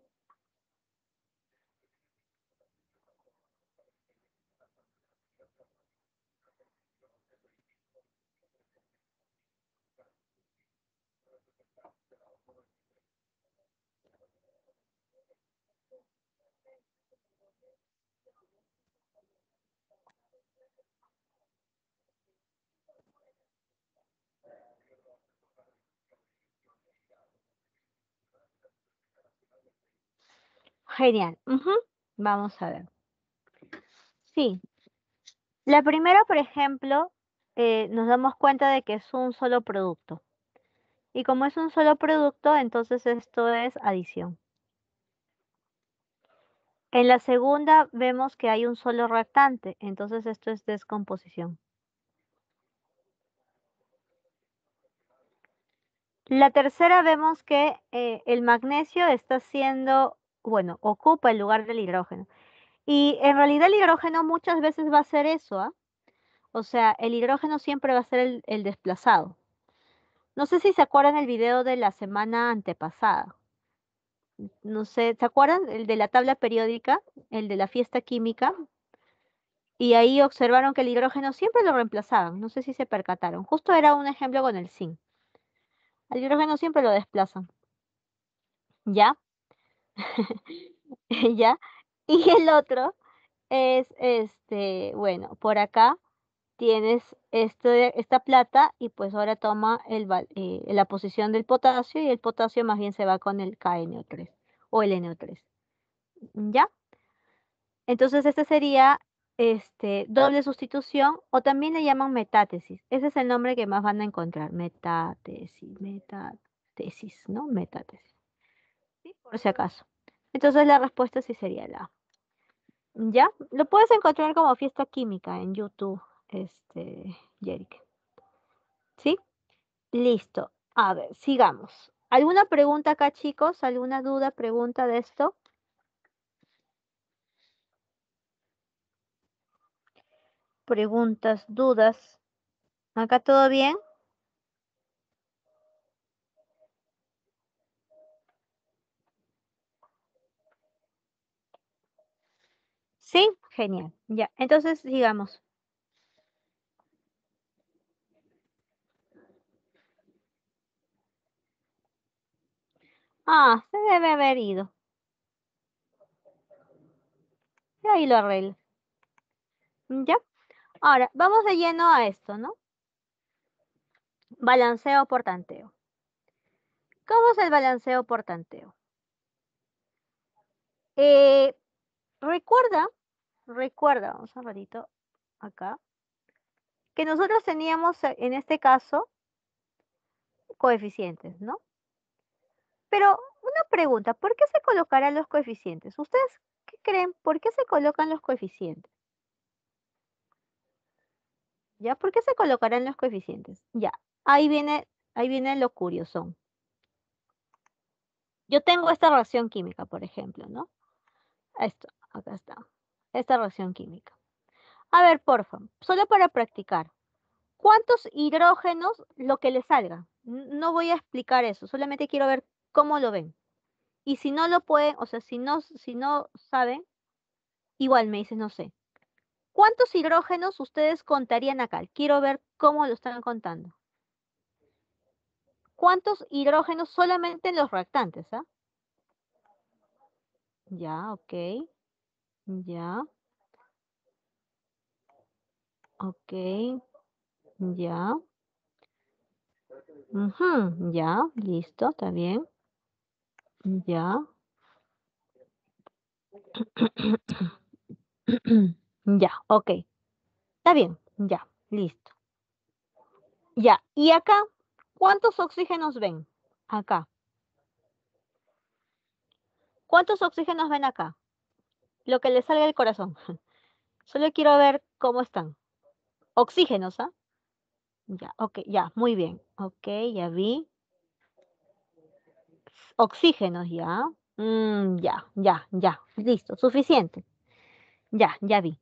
Genial. Vamos a ver. Sí. La primera, por ejemplo, eh, nos damos cuenta de que es un solo producto. Y como es un solo producto, entonces esto es adición. En la segunda vemos que hay un solo reactante, entonces esto es descomposición. La tercera vemos que eh, el magnesio está siendo bueno, ocupa el lugar del hidrógeno. Y en realidad el hidrógeno muchas veces va a ser eso, ¿ah? O sea, el hidrógeno siempre va a ser el, desplazado. No sé si se acuerdan el video de la semana antepasada. No sé, ¿se acuerdan el de la tabla periódica, el de la fiesta química? Y ahí observaron que el hidrógeno siempre lo reemplazaban. No sé si se percataron. Justo era un ejemplo con el zinc. El hidrógeno siempre lo desplazan. ¿Ya? ¿Ya? Y el otro es este, bueno, por acá tienes este, esta plata y pues ahora toma el, eh, la posición del potasio y el potasio más bien se va con el KNO3 o el NO3. ¿Ya? Entonces este sería este, doble sustitución o también le llaman metátesis. Ese es el nombre que más van a encontrar, metátesis, metátesis, ¿no? Metátesis por si acaso. Entonces la respuesta sí sería la ¿Ya? Lo puedes encontrar como fiesta química en YouTube, este, Jerick. ¿Sí? Listo. A ver, sigamos. ¿Alguna pregunta acá, chicos? ¿Alguna duda, pregunta de esto? Preguntas, dudas. ¿Acá todo bien? ¿Sí? Genial. Ya, entonces digamos. Ah, se debe haber ido. Y ahí lo arreglo. ¿Ya? Ahora, vamos de lleno a esto, ¿no? Balanceo por tanteo. ¿Cómo es el balanceo por tanteo? Eh, recuerda recuerda, vamos un ratito acá, que nosotros teníamos eh, en este caso coeficientes, ¿no? Pero una pregunta, ¿por qué se colocarán los coeficientes? ¿Ustedes qué creen? ¿Por qué se colocan los coeficientes? ¿Ya? ¿Por qué se colocarán los coeficientes? Ya, ahí viene, ahí viene lo curioso. Yo tengo esta reacción química, por ejemplo, ¿no? Esto, acá está esta reacción química. A ver, porfa, solo para practicar. ¿Cuántos hidrógenos lo que le salga? No voy a explicar eso, solamente quiero ver cómo lo ven. Y si no lo pueden, o sea, si no, si no saben, igual me dicen, no sé. ¿Cuántos hidrógenos ustedes contarían acá? Quiero ver cómo lo están contando. ¿Cuántos hidrógenos solamente en los reactantes? Ah? Ya, ok. Ya. Ok. Ya. Ya, listo, está bien. Ya. ya, ok. Está bien, ya, listo. Ya, y acá, ¿cuántos oxígenos ven? Acá. ¿Cuántos oxígenos ven acá? lo que les salga del corazón. Solo quiero ver cómo están. Oxígenos, ¿ah? Ya, ok, ya, muy bien. Ok, ya vi. Oxígenos, ya. Mm, ya, ya, ya. Listo, suficiente. Ya, ya vi.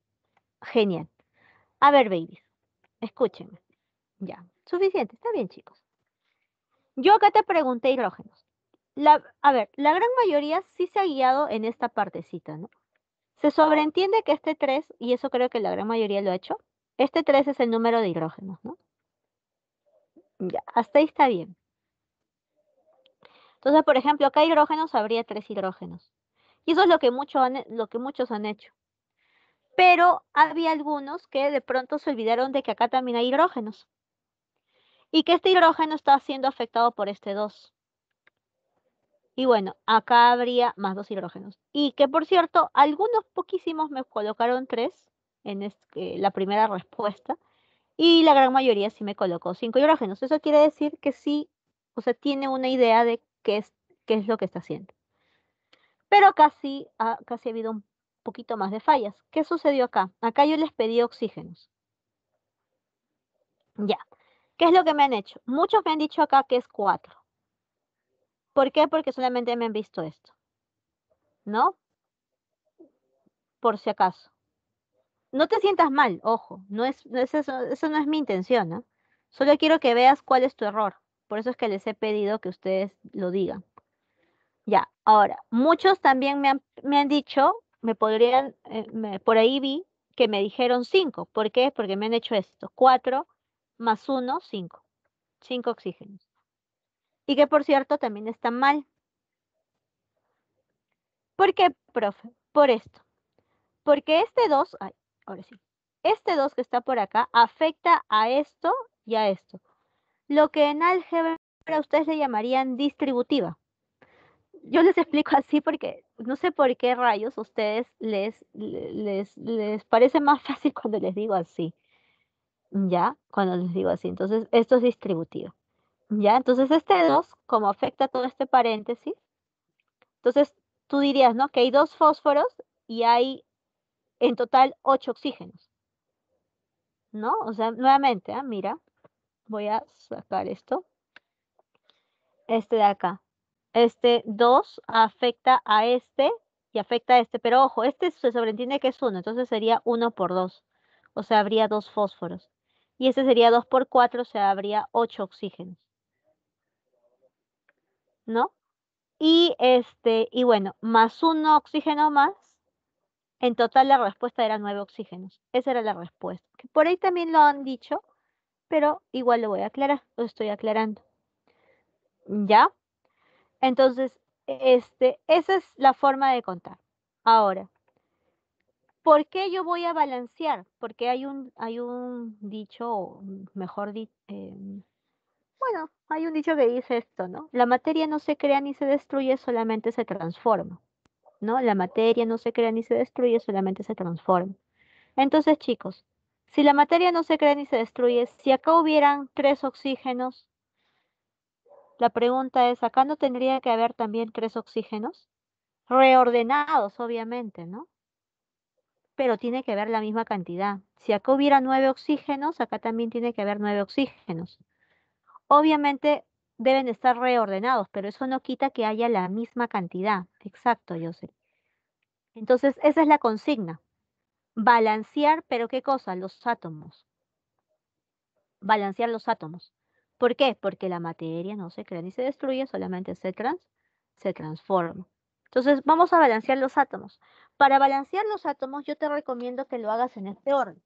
Genial. A ver, babies, escúchenme. Ya, suficiente, está bien, chicos. Yo acá te pregunté hidrógenos. a ver, la gran mayoría sí se ha guiado en esta partecita, ¿no? Se sobreentiende que este 3, y eso creo que la gran mayoría lo ha hecho, este 3 es el número de hidrógenos, ¿no? Ya, hasta ahí está bien. Entonces, por ejemplo, acá hidrógenos habría tres hidrógenos. Y eso es lo que, lo que muchos han hecho. Pero había algunos que de pronto se olvidaron de que acá también hay hidrógenos. Y que este hidrógeno está siendo afectado por este 2. Y bueno, acá habría más dos hidrógenos. Y que por cierto, algunos poquísimos me colocaron tres en eh, la primera respuesta. Y la gran mayoría sí me colocó cinco hidrógenos. Eso quiere decir que sí, o sea, tiene una idea de qué es, lo que está haciendo. Pero casi ha, casi ha habido un poquito más de fallas. ¿Qué sucedió acá? Acá yo les pedí oxígenos. Ya. ¿Qué es lo que me han hecho? Muchos me han dicho acá que es cuatro. ¿Por qué? Porque solamente me han visto esto. ¿No? Por si acaso. No te sientas mal, ojo, no es, no es eso, no es mi intención, ¿no? Solo quiero que veas cuál es tu error. Por eso es que les he pedido que ustedes lo digan. Ya, ahora, muchos también me han, dicho, me podrían, eh, por ahí vi que me dijeron cinco. ¿Por qué? Porque me han hecho esto. Cuatro más uno, cinco. Cinco oxígenos y que por cierto también está mal. ¿Por qué, profe? Por esto. Porque este 2, ay, ahora sí, este 2 que está por acá afecta a esto y a esto. Lo que en álgebra ustedes le llamarían distributiva. Yo les explico así porque no sé por qué rayos a ustedes les, les, les parece más fácil cuando les digo así. ¿Ya? Cuando les digo así. Entonces, esto es distributivo. ¿Ya? Entonces este 2, como afecta todo este paréntesis, entonces tú dirías, ¿no? Que hay dos fósforos y hay en total ocho oxígenos. ¿No? O sea, nuevamente, ah, mira, voy a sacar esto. Este de acá. Este 2 afecta a este y afecta a este, pero ojo, este se sobreentiende que es 1, entonces sería 1 por 2. O sea, habría dos fósforos. Y este sería 2 por 4, o sea, habría 8 oxígenos. ¿no? Y este, y bueno, más uno oxígeno más, en total la respuesta era nueve oxígenos. Esa era la respuesta. Que por ahí también lo han dicho, pero igual lo voy a aclarar, lo estoy aclarando. ¿Ya? Entonces, este, esa es la forma de contar. Ahora, ¿por qué yo voy a balancear? Porque hay un, hay un dicho, mejor dicho, em, bueno, hay un dicho que dice esto, ¿no? La materia no se crea ni se destruye, solamente se transforma, ¿no? La materia no se crea ni se destruye, solamente se transforma. Entonces, chicos, si la materia no se crea ni se destruye, si acá hubieran tres oxígenos, la pregunta es, ¿acá no tendría que haber también tres oxígenos? Reordenados, obviamente, ¿no? Pero tiene que haber la misma cantidad. Si acá hubiera nueve oxígenos, acá también tiene que haber nueve oxígenos. Obviamente deben estar reordenados, pero eso no quita que haya la misma cantidad. Exacto, yo sé. Entonces, esa es la consigna. Balancear, pero ¿qué cosa? Los átomos. Balancear los átomos. ¿Por qué? Porque la materia no se crea ni se destruye, solamente se, se transforma. Entonces, vamos a balancear los átomos. Para balancear los átomos, yo te recomiendo que lo hagas en este orden.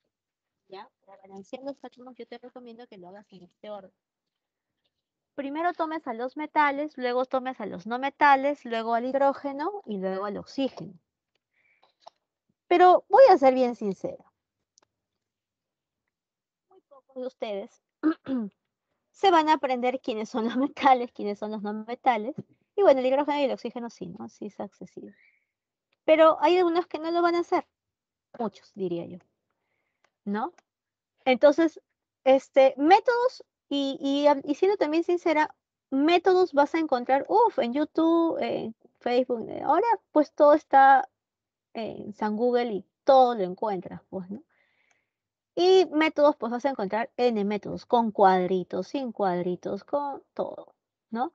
¿Ya? Para balancear los átomos, yo te recomiendo que lo hagas en este orden primero tomes a los metales, luego tomes a los no metales, luego al hidrógeno y luego al oxígeno. Pero voy a ser bien sincero. Muy pocos de ustedes se van a aprender quiénes son los metales, quiénes son los no metales. Y bueno, el hidrógeno y el oxígeno sí, ¿no? Sí es accesible. Pero hay algunos que no lo van a hacer. Muchos, diría yo. ¿No? Entonces, este, métodos y, siendo también sincera, métodos vas a encontrar, uff, en YouTube, en Facebook, ahora pues todo está en San Google y todo lo encuentras, pues, ¿no? Y métodos, pues vas a encontrar N métodos, con cuadritos, sin cuadritos, con todo, ¿no?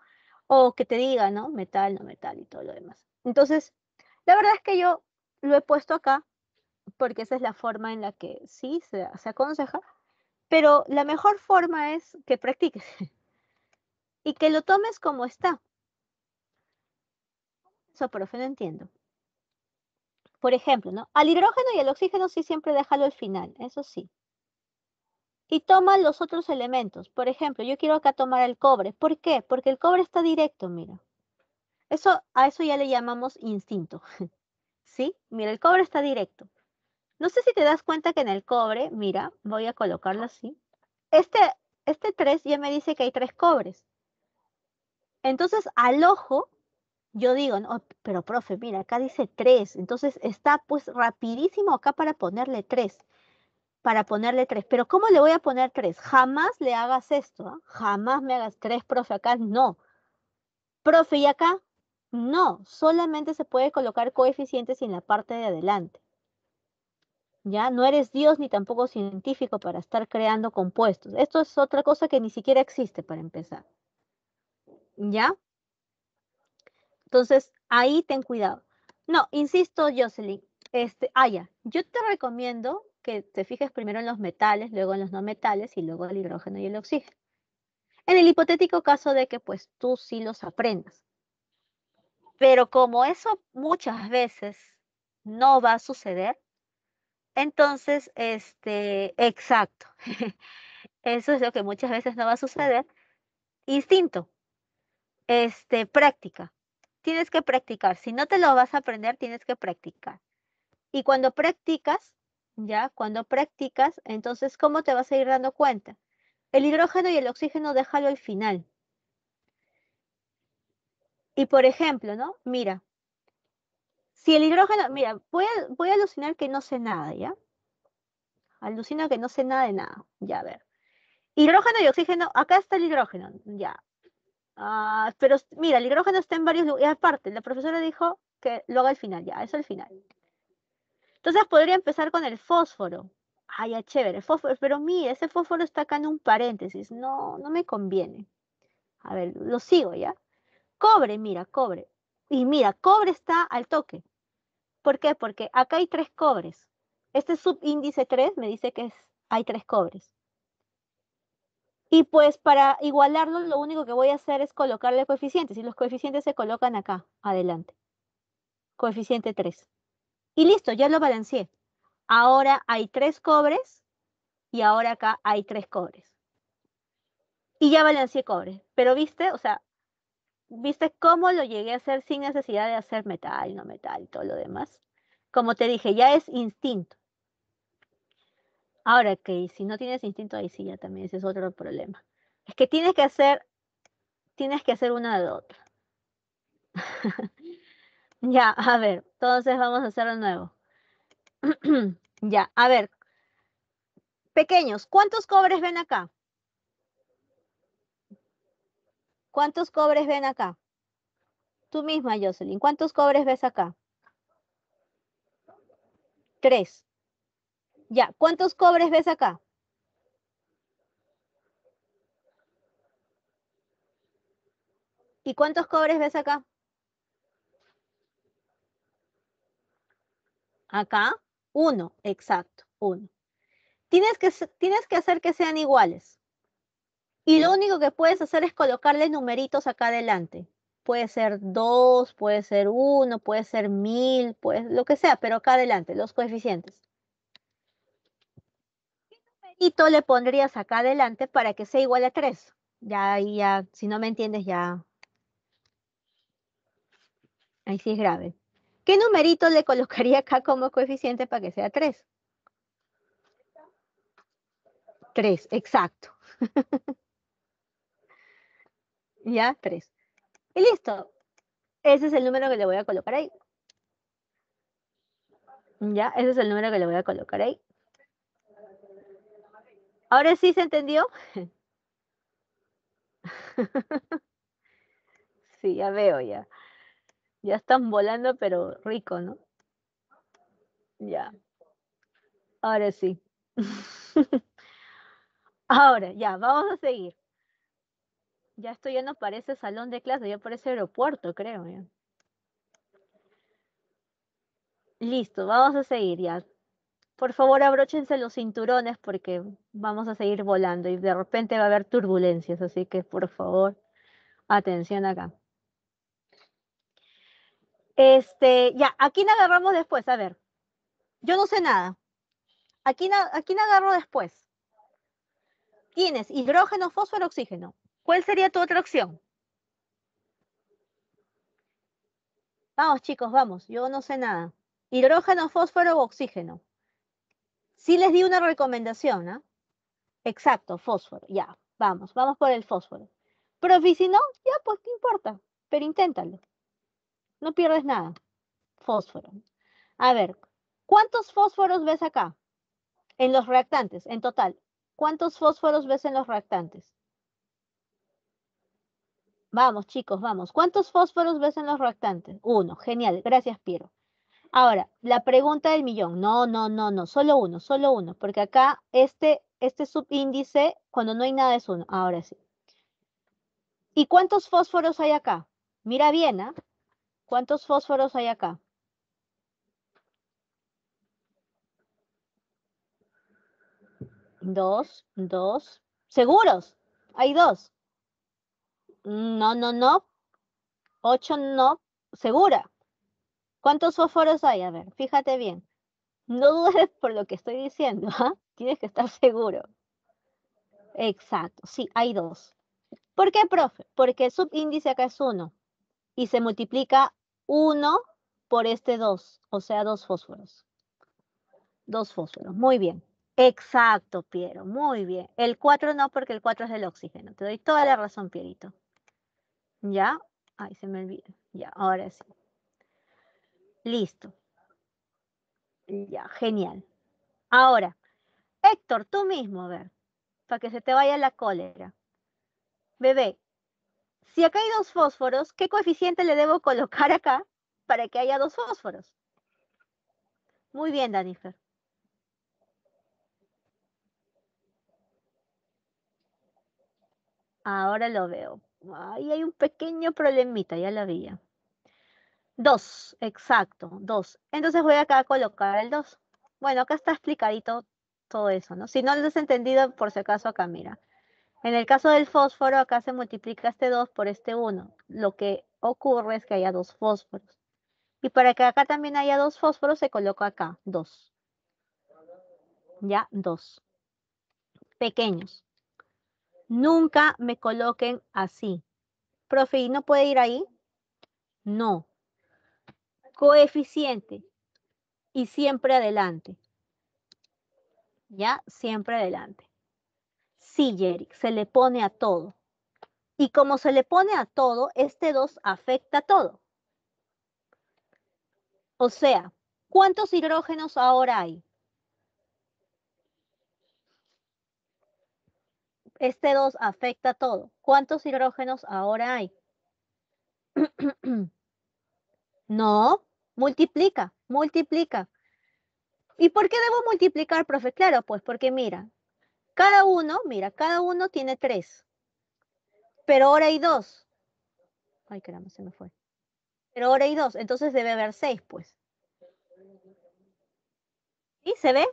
O que te diga, ¿no? Metal, no metal y todo lo demás. Entonces, la verdad es que yo lo he puesto acá porque esa es la forma en la que sí se aconseja, pero la mejor forma es que practiques y que lo tomes como está. Eso, profe, no entiendo. Por ejemplo, ¿no? Al hidrógeno y al oxígeno sí siempre déjalo al final, eso sí. Y toma los otros elementos. Por ejemplo, yo quiero acá tomar el cobre. ¿Por qué? Porque el cobre está directo, mira. Eso, a eso ya le llamamos instinto. ¿Sí? Mira, el cobre está directo. No sé si te das cuenta que en el cobre, mira, voy a colocarlo así. Este, este 3 ya me dice que hay tres cobres. Entonces, al ojo, yo digo, no, pero profe, mira, acá dice 3. Entonces está pues rapidísimo acá para ponerle 3. Para ponerle 3. Pero ¿cómo le voy a poner 3? Jamás le hagas esto. ¿ah? Jamás me hagas 3, profe, acá no. Profe, ¿y acá? No, solamente se puede colocar coeficientes en la parte de adelante. Ya no eres Dios ni tampoco científico para estar creando compuestos. Esto es otra cosa que ni siquiera existe para empezar. ¿Ya? Entonces, ahí ten cuidado. No, insisto, Jocelyn, este, ah, yo te recomiendo que te fijes primero en los metales, luego en los no metales y luego el hidrógeno y el oxígeno. En el hipotético caso de que pues tú sí los aprendas. Pero como eso muchas veces no va a suceder, entonces, este, exacto. Eso es lo que muchas veces no va a suceder. Instinto, este, práctica. Tienes que practicar. Si no te lo vas a aprender, tienes que practicar. Y cuando practicas, ya, cuando practicas, entonces, ¿cómo te vas a ir dando cuenta? El hidrógeno y el oxígeno déjalo al final. Y por ejemplo, ¿no? Mira, si el hidrógeno, mira, voy a, alucinar que no sé nada, ¿ya? Alucino que no sé nada de nada, ya a ver. Hidrógeno y oxígeno, acá está el hidrógeno, ya. Ah, pero mira, el hidrógeno está en varios lugares, aparte, la profesora dijo que luego haga al final, ya, eso el final. Entonces podría empezar con el fósforo. Ay, ya, chévere, fósforo, pero mira, ese fósforo está acá en un paréntesis, no, no me conviene. A ver, lo sigo, ¿ya? Cobre, mira, cobre. Y mira, cobre está al toque. ¿Por qué? Porque acá hay tres cobres. Este subíndice 3 me dice que es, hay tres cobres. Y pues para igualarlo, lo único que voy a hacer es colocarle coeficientes. Y los coeficientes se colocan acá, adelante. Coeficiente 3. Y listo, ya lo balanceé. Ahora hay tres cobres y ahora acá hay tres cobres. Y ya balanceé cobres. Pero viste, o sea, viste cómo lo llegué a hacer sin necesidad de hacer metal, no metal y todo lo demás. Como te dije, ya es instinto. Ahora que si no tienes instinto, ahí sí ya también ese es otro problema. Es que tienes que hacer, tienes que hacer una de otra. ya, a ver, entonces vamos a hacerlo nuevo. ya, a ver. Pequeños, ¿cuántos cobres ven acá? ¿Cuántos cobres ven acá? Tú misma, Jocelyn, ¿cuántos cobres ves acá? Tres. Ya, ¿cuántos cobres ves acá? ¿Y cuántos cobres ves acá? Acá, uno, exacto, uno. Tienes que, tienes que hacer que sean iguales. Y lo único que puedes hacer es colocarle numeritos acá adelante. Puede ser 2, puede ser 1, puede ser 1000, pues lo que sea, pero acá adelante, los coeficientes. ¿Qué numerito le pondrías acá adelante para que sea igual a 3? Ya ya, si no me entiendes, ya. Ahí sí es grave. ¿Qué numerito le colocaría acá como coeficiente para que sea 3? 3, exacto. ¿ya? tres. Y listo. Ese es el número que le voy a colocar ahí. ¿Ya? Ese es el número que le voy a colocar ahí. ¿Ahora sí se entendió? sí, ya veo ya. Ya están volando, pero rico, ¿no? Ya. Ahora sí. Ahora, ya, vamos a seguir. Ya esto ya no parece salón de clase, ya parece aeropuerto, creo. Listo, vamos a seguir ya. Por favor, abróchense los cinturones porque vamos a seguir volando y de repente va a haber turbulencias, así que por favor, atención acá. Este, ya, ¿a quién agarramos después? A ver, yo no sé nada. ¿A quién, agarro después? quién agarro después? hidrógeno, fósforo, oxígeno. ¿Cuál sería tu otra opción? Vamos, chicos, vamos. Yo no sé nada. Hidrógeno, fósforo o oxígeno. Sí les di una recomendación, ¿no? ¿ah? Exacto, fósforo. Ya, vamos, vamos por el fósforo. Pero si no, ya, pues, ¿qué importa? Pero inténtalo. No pierdes nada. Fósforo. A ver, ¿cuántos fósforos ves acá? En los reactantes, en total. ¿Cuántos fósforos ves en los reactantes? Vamos, chicos, vamos. ¿Cuántos fósforos ves en los reactantes? Uno. Genial. Gracias, Piero. Ahora, la pregunta del millón. No, no, no, no. Solo uno, solo uno. Porque acá este, este subíndice, cuando no hay nada, es uno. Ahora sí. ¿Y cuántos fósforos hay acá? Mira bien, ¿ah? ¿Cuántos fósforos hay acá? Dos, dos. ¿Seguros? Hay dos. No, no, no. Ocho no. Segura. ¿Cuántos fósforos hay? A ver, fíjate bien. No dudes por lo que estoy diciendo. ¿eh? Tienes que estar seguro. Exacto. Sí, hay dos. ¿Por qué, profe? Porque el subíndice acá es uno y se multiplica uno por este dos, o sea, dos fósforos. Dos fósforos. Muy bien. Exacto, Piero. Muy bien. El 4 no, porque el 4 es del oxígeno. Te doy toda la razón, Pierito. ¿Ya? Ay, se me olvida. Ya, ahora sí. Listo. Ya, genial. Ahora, Héctor, tú mismo, a ver, para que se te vaya la cólera. Bebé, si acá hay dos fósforos, ¿qué coeficiente le debo colocar acá para que haya dos fósforos? Muy bien, Danifer. Ahora lo veo. Ahí hay un pequeño problemita, ya la vi. Dos, exacto, dos. Entonces voy acá a colocar el dos. Bueno, acá está explicadito todo eso, ¿no? Si no lo has entendido, por si acaso acá, mira. En el caso del fósforo, acá se multiplica este 2 por este uno. Lo que ocurre es que haya dos fósforos. Y para que acá también haya dos fósforos, se coloca acá, dos. Ya, dos Pequeños. Nunca me coloquen así. Profe, ¿y no puede ir ahí? No. Coeficiente. Y siempre adelante. ¿Ya? Siempre adelante. Sí, Jerry, se le pone a todo. Y como se le pone a todo, este 2 afecta a todo. O sea, ¿cuántos hidrógenos ahora hay? Este 2 afecta todo. ¿Cuántos hidrógenos ahora hay? no, multiplica, multiplica. ¿Y por qué debo multiplicar, profe? Claro, pues porque mira, cada uno, mira, cada uno tiene 3. Pero ahora hay dos. Ay, caramba, se me fue. Pero ahora hay dos, entonces debe haber seis, pues. ¿Sí? ¿Se ve?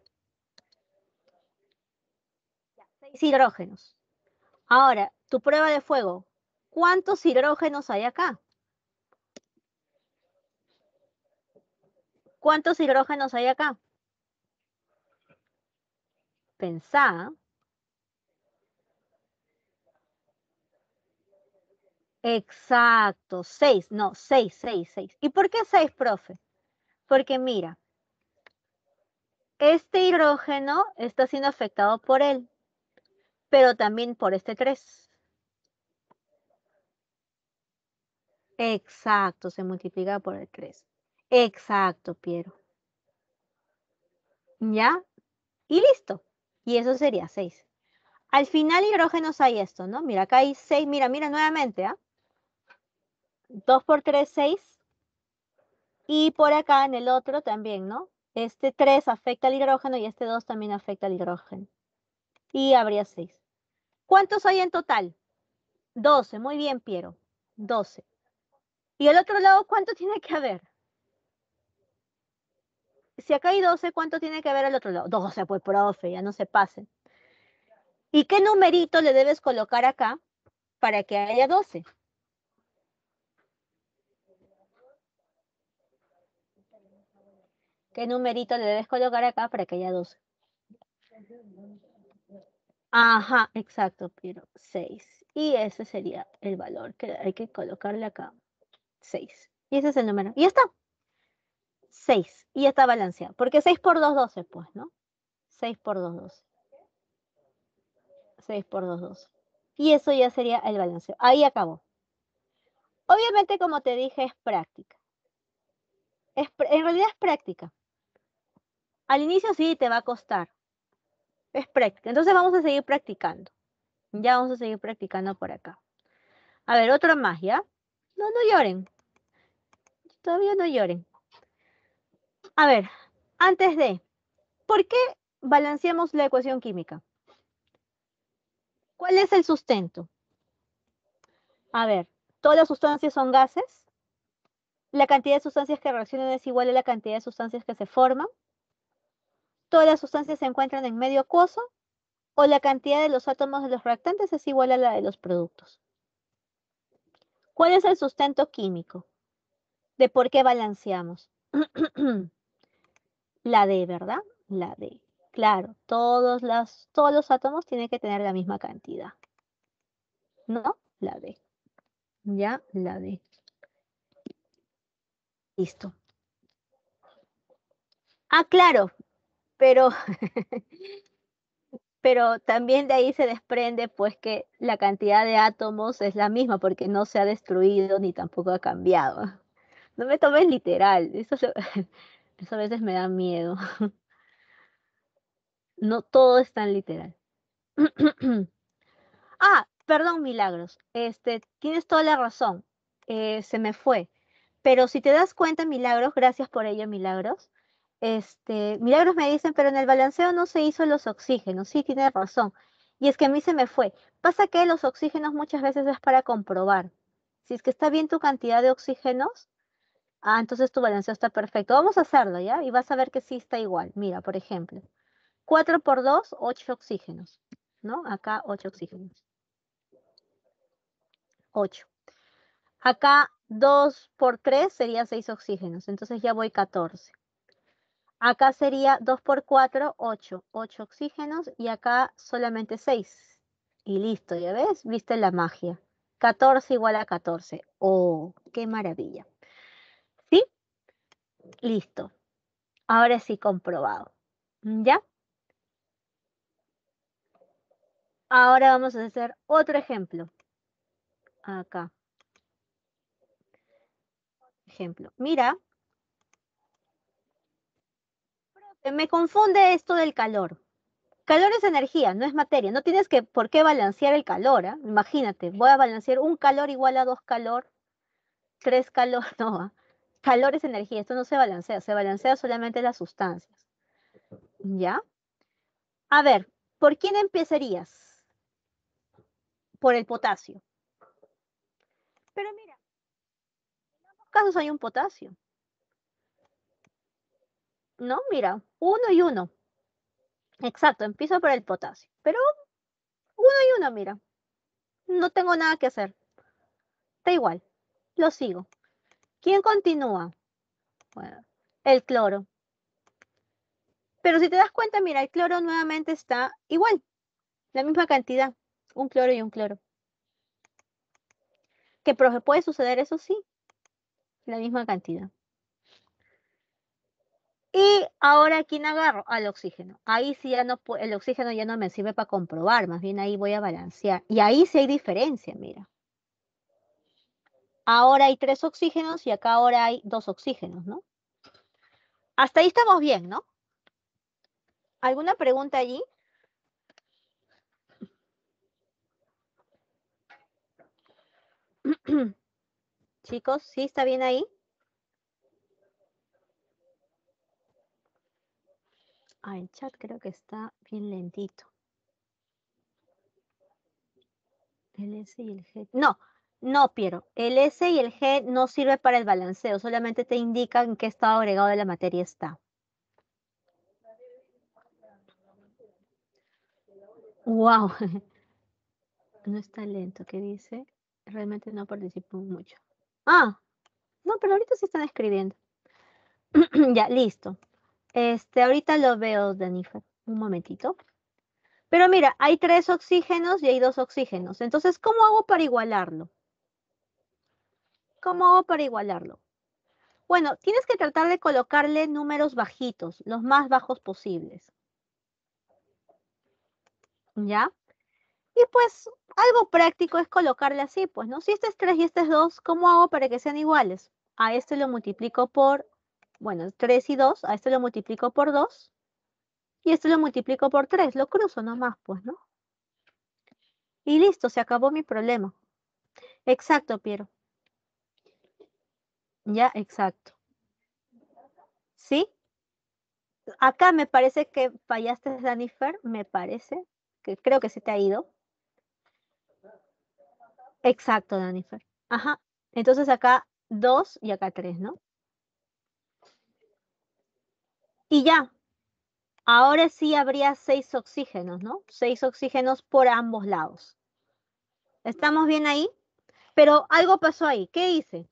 seis hidrógenos. Ahora, tu prueba de fuego. ¿Cuántos hidrógenos hay acá? ¿Cuántos hidrógenos hay acá? Pensá. Exacto, seis, no, seis, seis, seis. ¿Y por qué seis, profe? Porque mira, este hidrógeno está siendo afectado por él pero también por este 3. Exacto, se multiplica por el 3. Exacto, Piero. ¿Ya? Y listo. Y eso sería 6. Al final hidrógenos hay esto, ¿no? Mira, acá hay 6. Mira, mira nuevamente, ¿ah? 2 por 3, 6. Y por acá en el otro también, ¿no? Este 3 afecta al hidrógeno y este 2 también afecta al hidrógeno. Y habría 6. ¿Cuántos hay en total? 12, muy bien, Piero, 12. Y al otro lado, ¿cuánto tiene que haber? Si acá hay 12, ¿cuánto tiene que haber al otro lado? 12, pues profe, ya no se pasen. ¿Y qué numerito le debes colocar acá para que haya 12? ¿Qué numerito le debes colocar acá para que haya 12? Ajá, exacto, pero 6. Y ese sería el valor que hay que colocarle acá. 6. Y ese es el número. Y ya está. 6. Y ya está balanceado. Porque 6 por 2, 12, pues, ¿no? 6 por 2, 12. 6 por 2, 12. Y eso ya sería el balanceo. Ahí acabó. Obviamente, como te dije, es práctica. en realidad es práctica. Al inicio sí te va a costar. Entonces vamos a seguir practicando. Ya vamos a seguir practicando por acá. A ver, otra más, ¿ya? No, no lloren. Todavía no lloren. A ver, antes de, ¿por qué balanceamos la ecuación química? ¿Cuál es el sustento? A ver, ¿todas las sustancias son gases? ¿La cantidad de sustancias que reaccionan es igual a la cantidad de sustancias que se forman? todas las sustancias se encuentran en medio acuoso o la cantidad de los átomos de los reactantes es igual a la de los productos. ¿Cuál es el sustento químico? ¿De por qué balanceamos? la D, ¿verdad? La D. Claro, todos, todos los átomos tienen que tener la misma cantidad. ¿No? La D. Ya, la D. Listo. Ah, claro, pero, pero también de ahí se desprende pues que la cantidad de átomos es la misma porque no se ha destruido ni tampoco ha cambiado. No me tomes literal, eso, a veces me da miedo. No todo es tan literal. ah, perdón, Milagros. Este, tienes toda la razón. Eh, se me fue. Pero si te das cuenta, Milagros, gracias por ello, Milagros. Este, Milagros me dicen, pero en el balanceo no se hizo los oxígenos. Sí, tiene razón. Y es que a mí se me fue. Pasa que los oxígenos muchas veces es para comprobar. Si es que está bien tu cantidad de oxígenos, ah, entonces tu balanceo está perfecto. Vamos a hacerlo, ¿ya? Y vas a ver que sí está igual. Mira, por ejemplo, 4 por 2, 8 oxígenos, ¿no? Acá 8 oxígenos. 8. Acá 2 por 3 sería 6 oxígenos, entonces ya voy 14. Acá sería 2 por 4, 8. 8 oxígenos y acá solamente 6. Y listo, ya ves, viste la magia. 14 igual a 14. ¡Oh, qué maravilla! ¿Sí? Listo. Ahora sí comprobado. ¿Ya? Ahora vamos a hacer otro ejemplo. Acá. Ejemplo. Mira, me confunde esto del calor. Calor es energía, no es materia. No tienes que por qué balancear el calor. ¿ah? Imagínate, voy a balancear un calor igual a dos calor, tres calor, no. ¿ah? Calor es energía, esto no se balancea, se balancea solamente las sustancias. ¿Ya? A ver, ¿por quién empezarías? Por el potasio. Pero mira, en ambos casos hay un potasio. No, mira, uno y uno. Exacto, empiezo por el potasio. Pero uno y uno, mira. No tengo nada que hacer. Está igual. Lo sigo. ¿Quién continúa? Bueno, el cloro. Pero si te das cuenta, mira, el cloro nuevamente está igual. La misma cantidad. Un cloro y un cloro. Que puede suceder eso sí. La misma cantidad. Y ahora, ¿quién agarro? Al oxígeno. Ahí sí ya no, el oxígeno ya no me sirve para comprobar, más bien ahí voy a balancear. Y ahí sí hay diferencia, mira. Ahora hay tres oxígenos y acá ahora hay dos oxígenos, ¿no? Hasta ahí estamos bien, ¿no? ¿Alguna pregunta allí? Chicos, ¿sí está bien ahí? Ah, el chat creo que está bien lentito. El S y el G. No, no, Piero. El S y el G no sirve para el balanceo, solamente te indican en qué estado agregado de la materia está. Wow. No está lento, ¿qué dice? Realmente no participo mucho. Ah, no, pero ahorita sí están escribiendo. ya, listo. Este, ahorita lo veo, Danifa. Un momentito. Pero mira, hay tres oxígenos y hay dos oxígenos. Entonces, ¿cómo hago para igualarlo? ¿Cómo hago para igualarlo? Bueno, tienes que tratar de colocarle números bajitos, los más bajos posibles. ¿Ya? Y pues algo práctico es colocarle así, pues, ¿no? Si este es 3 y este es 2, ¿cómo hago para que sean iguales? A este lo multiplico por bueno, 3 y 2, a esto lo multiplico por 2, y esto lo multiplico por 3, lo cruzo nomás, pues, ¿no? Y listo, se acabó mi problema. Exacto, Piero. Ya, exacto. ¿Sí? Acá me parece que fallaste, Danifer, me parece, que creo que se te ha ido. Exacto, Danifer. Ajá. Entonces acá 2 y acá 3, ¿no? Y ya, ahora sí habría seis oxígenos, ¿no? Seis oxígenos por ambos lados. ¿Estamos bien ahí? Pero algo pasó ahí. ¿Qué hice?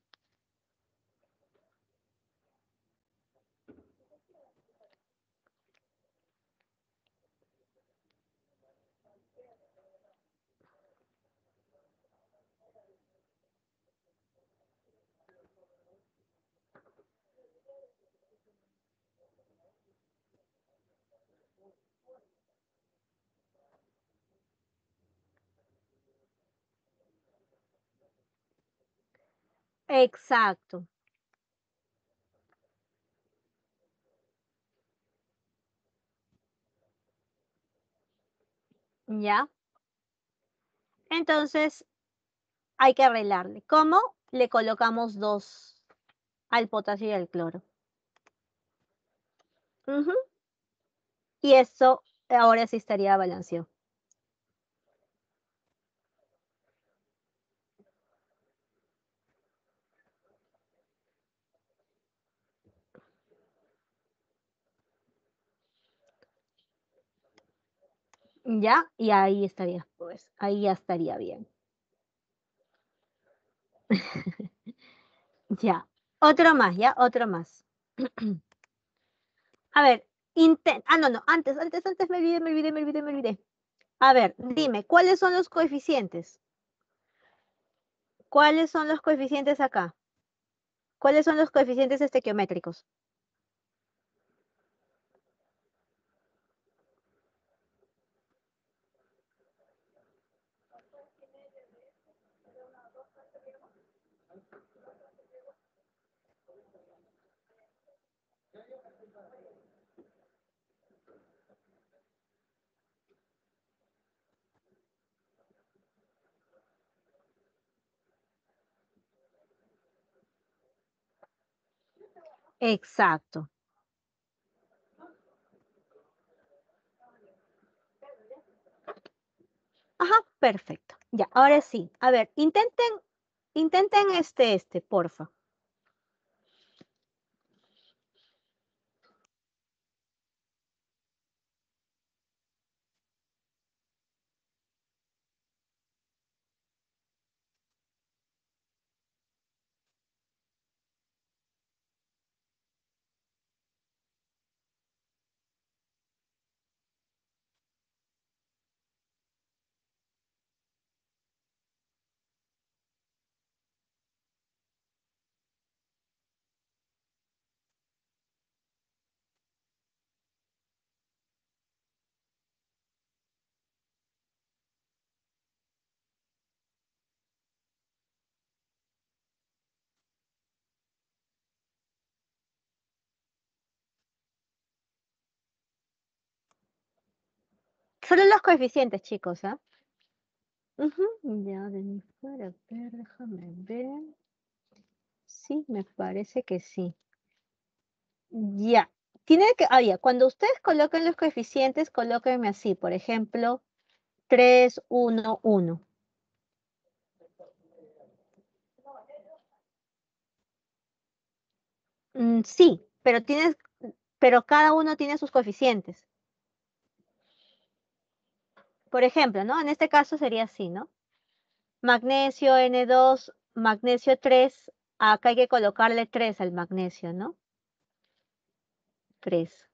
Exacto. ¿Ya? Entonces, hay que arreglarle. ¿Cómo? Le colocamos dos al potasio y al cloro. Y eso ahora sí estaría balanceado. ¿ya? Y ahí estaría, pues, ahí ya estaría bien. ya, otro más, ya, otro más. A ver, intenta, ah, no, no, antes, antes, antes me olvidé, me olvidé, me olvidé, me olvidé. A ver, dime, ¿cuáles son los coeficientes? ¿Cuáles son los coeficientes acá? ¿Cuáles son los coeficientes estequiométricos? Exacto. Ajá, perfecto. Ya, ahora sí. A ver, intenten, intenten este, este, porfa. Solo los coeficientes, chicos, ¿ah? Ya, de mi fuera, ver, déjame ver. Sí, me parece que sí. Ya. Tiene que, ah, ya, cuando ustedes coloquen los coeficientes, colóquenme así, por ejemplo, 3, 1, 1. sí, pero tienes, pero cada uno tiene sus coeficientes por ejemplo, ¿no? En este caso sería así, ¿no? Magnesio N2, magnesio 3, acá hay que colocarle 3 al magnesio, ¿no? 3.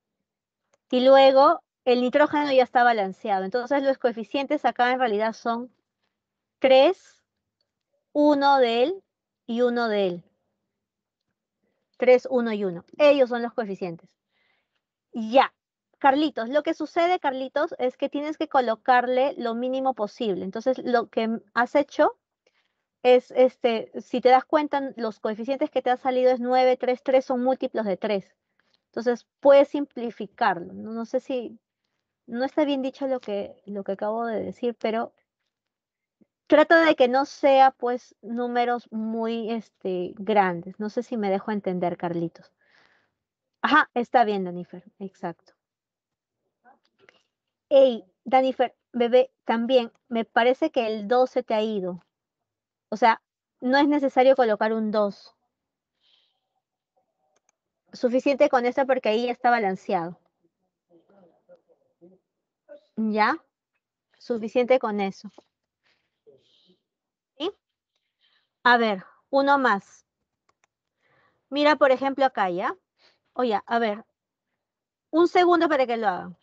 Y luego el nitrógeno ya está balanceado. Entonces los coeficientes acá en realidad son 3, 1 de él y 1 de él. 3, 1 y 1. Ellos son los coeficientes. Ya, Carlitos, lo que sucede, Carlitos, es que tienes que colocarle lo mínimo posible. Entonces, lo que has hecho es, este, si te das cuenta, los coeficientes que te han salido es 9, 3, 3 son múltiplos de 3. Entonces, puedes simplificarlo. No, sé si, no está bien dicho lo que, lo que acabo de decir, pero trata de que no sea, pues, números muy este, grandes. No sé si me dejo entender, Carlitos. Ajá, está bien, Danifer, exacto hey, Danifer, bebé, también me parece que el 2 se te ha ido. O sea, no es necesario colocar un 2. Suficiente con esto porque ahí está balanceado. ¿Ya? Suficiente con eso. ¿Sí? A ver, uno más. Mira, por ejemplo, acá, ¿ya? Oye, a ver, un segundo para que lo hagan.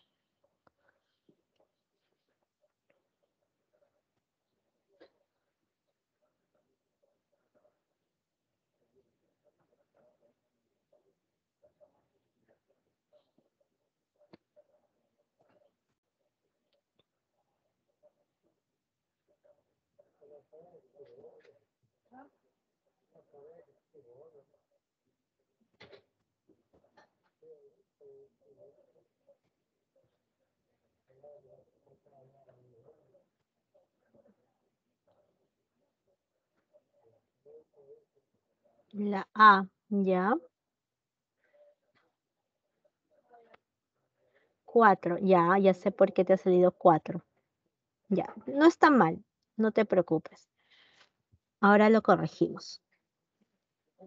La A, ya. Cuatro, ya, ya sé por qué te ha salido cuatro. Ya, no está mal, no te preocupes. Ahora lo corregimos.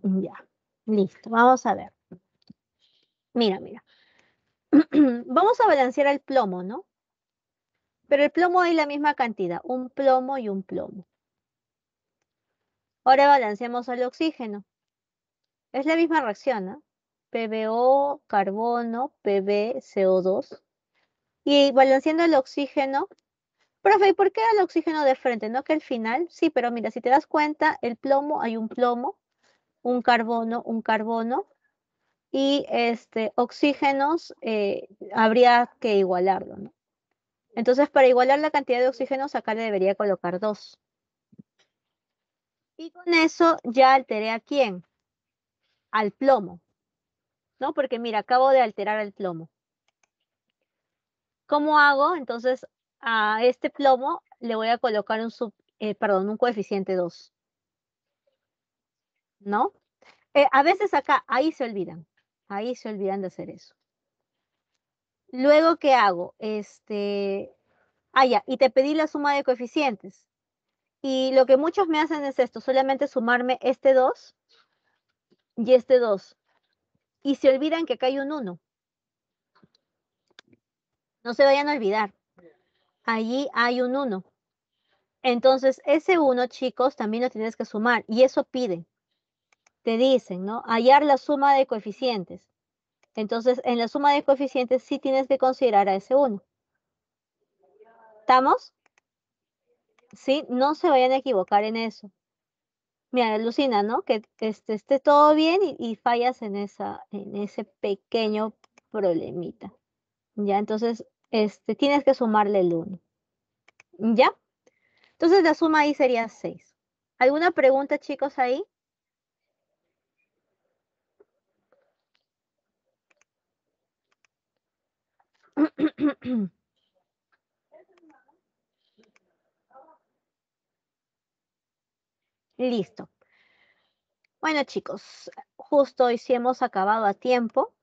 Ya, listo, vamos a ver. Mira, mira. vamos a balancear el plomo, ¿no? Pero el plomo hay la misma cantidad, un plomo y un plomo. Ahora balanceamos el oxígeno. Es la misma reacción, ¿no? PBO, carbono, PB, CO2. Y balanceando el oxígeno. Profe, ¿y por qué el oxígeno de frente? ¿No que al final? Sí, pero mira, si te das cuenta, el plomo, hay un plomo, un carbono, un carbono. Y este, oxígenos eh, habría que igualarlo, ¿no? Entonces, para igualar la cantidad de oxígenos, acá le debería colocar dos. Y con eso ya alteré a quién? al plomo, ¿no? Porque mira, acabo de alterar el plomo. ¿Cómo hago? Entonces, a este plomo le voy a colocar un, sub, eh, perdón, un coeficiente 2. ¿No? Eh, a veces acá, ahí se olvidan. Ahí se olvidan de hacer eso. Luego, ¿qué hago? Este, ah, ya, y te pedí la suma de coeficientes. Y lo que muchos me hacen es esto, solamente sumarme este 2 y este 2. Y se olvidan que acá hay un 1. No se vayan a olvidar. Allí hay un 1. Entonces, ese 1, chicos, también lo tienes que sumar. Y eso pide. Te dicen, ¿no? Hallar la suma de coeficientes. Entonces, en la suma de coeficientes sí tienes que considerar a ese 1. ¿Estamos? Sí, no se vayan a equivocar en eso mira, alucina, ¿no? Que esté, todo bien y, fallas en, esa, en ese pequeño problemita. Ya, entonces, este, tienes que sumarle el 1. ¿Ya? Entonces la suma ahí sería 6. ¿Alguna pregunta, chicos, ahí? Listo. Bueno, chicos, justo hoy sí hemos acabado a tiempo.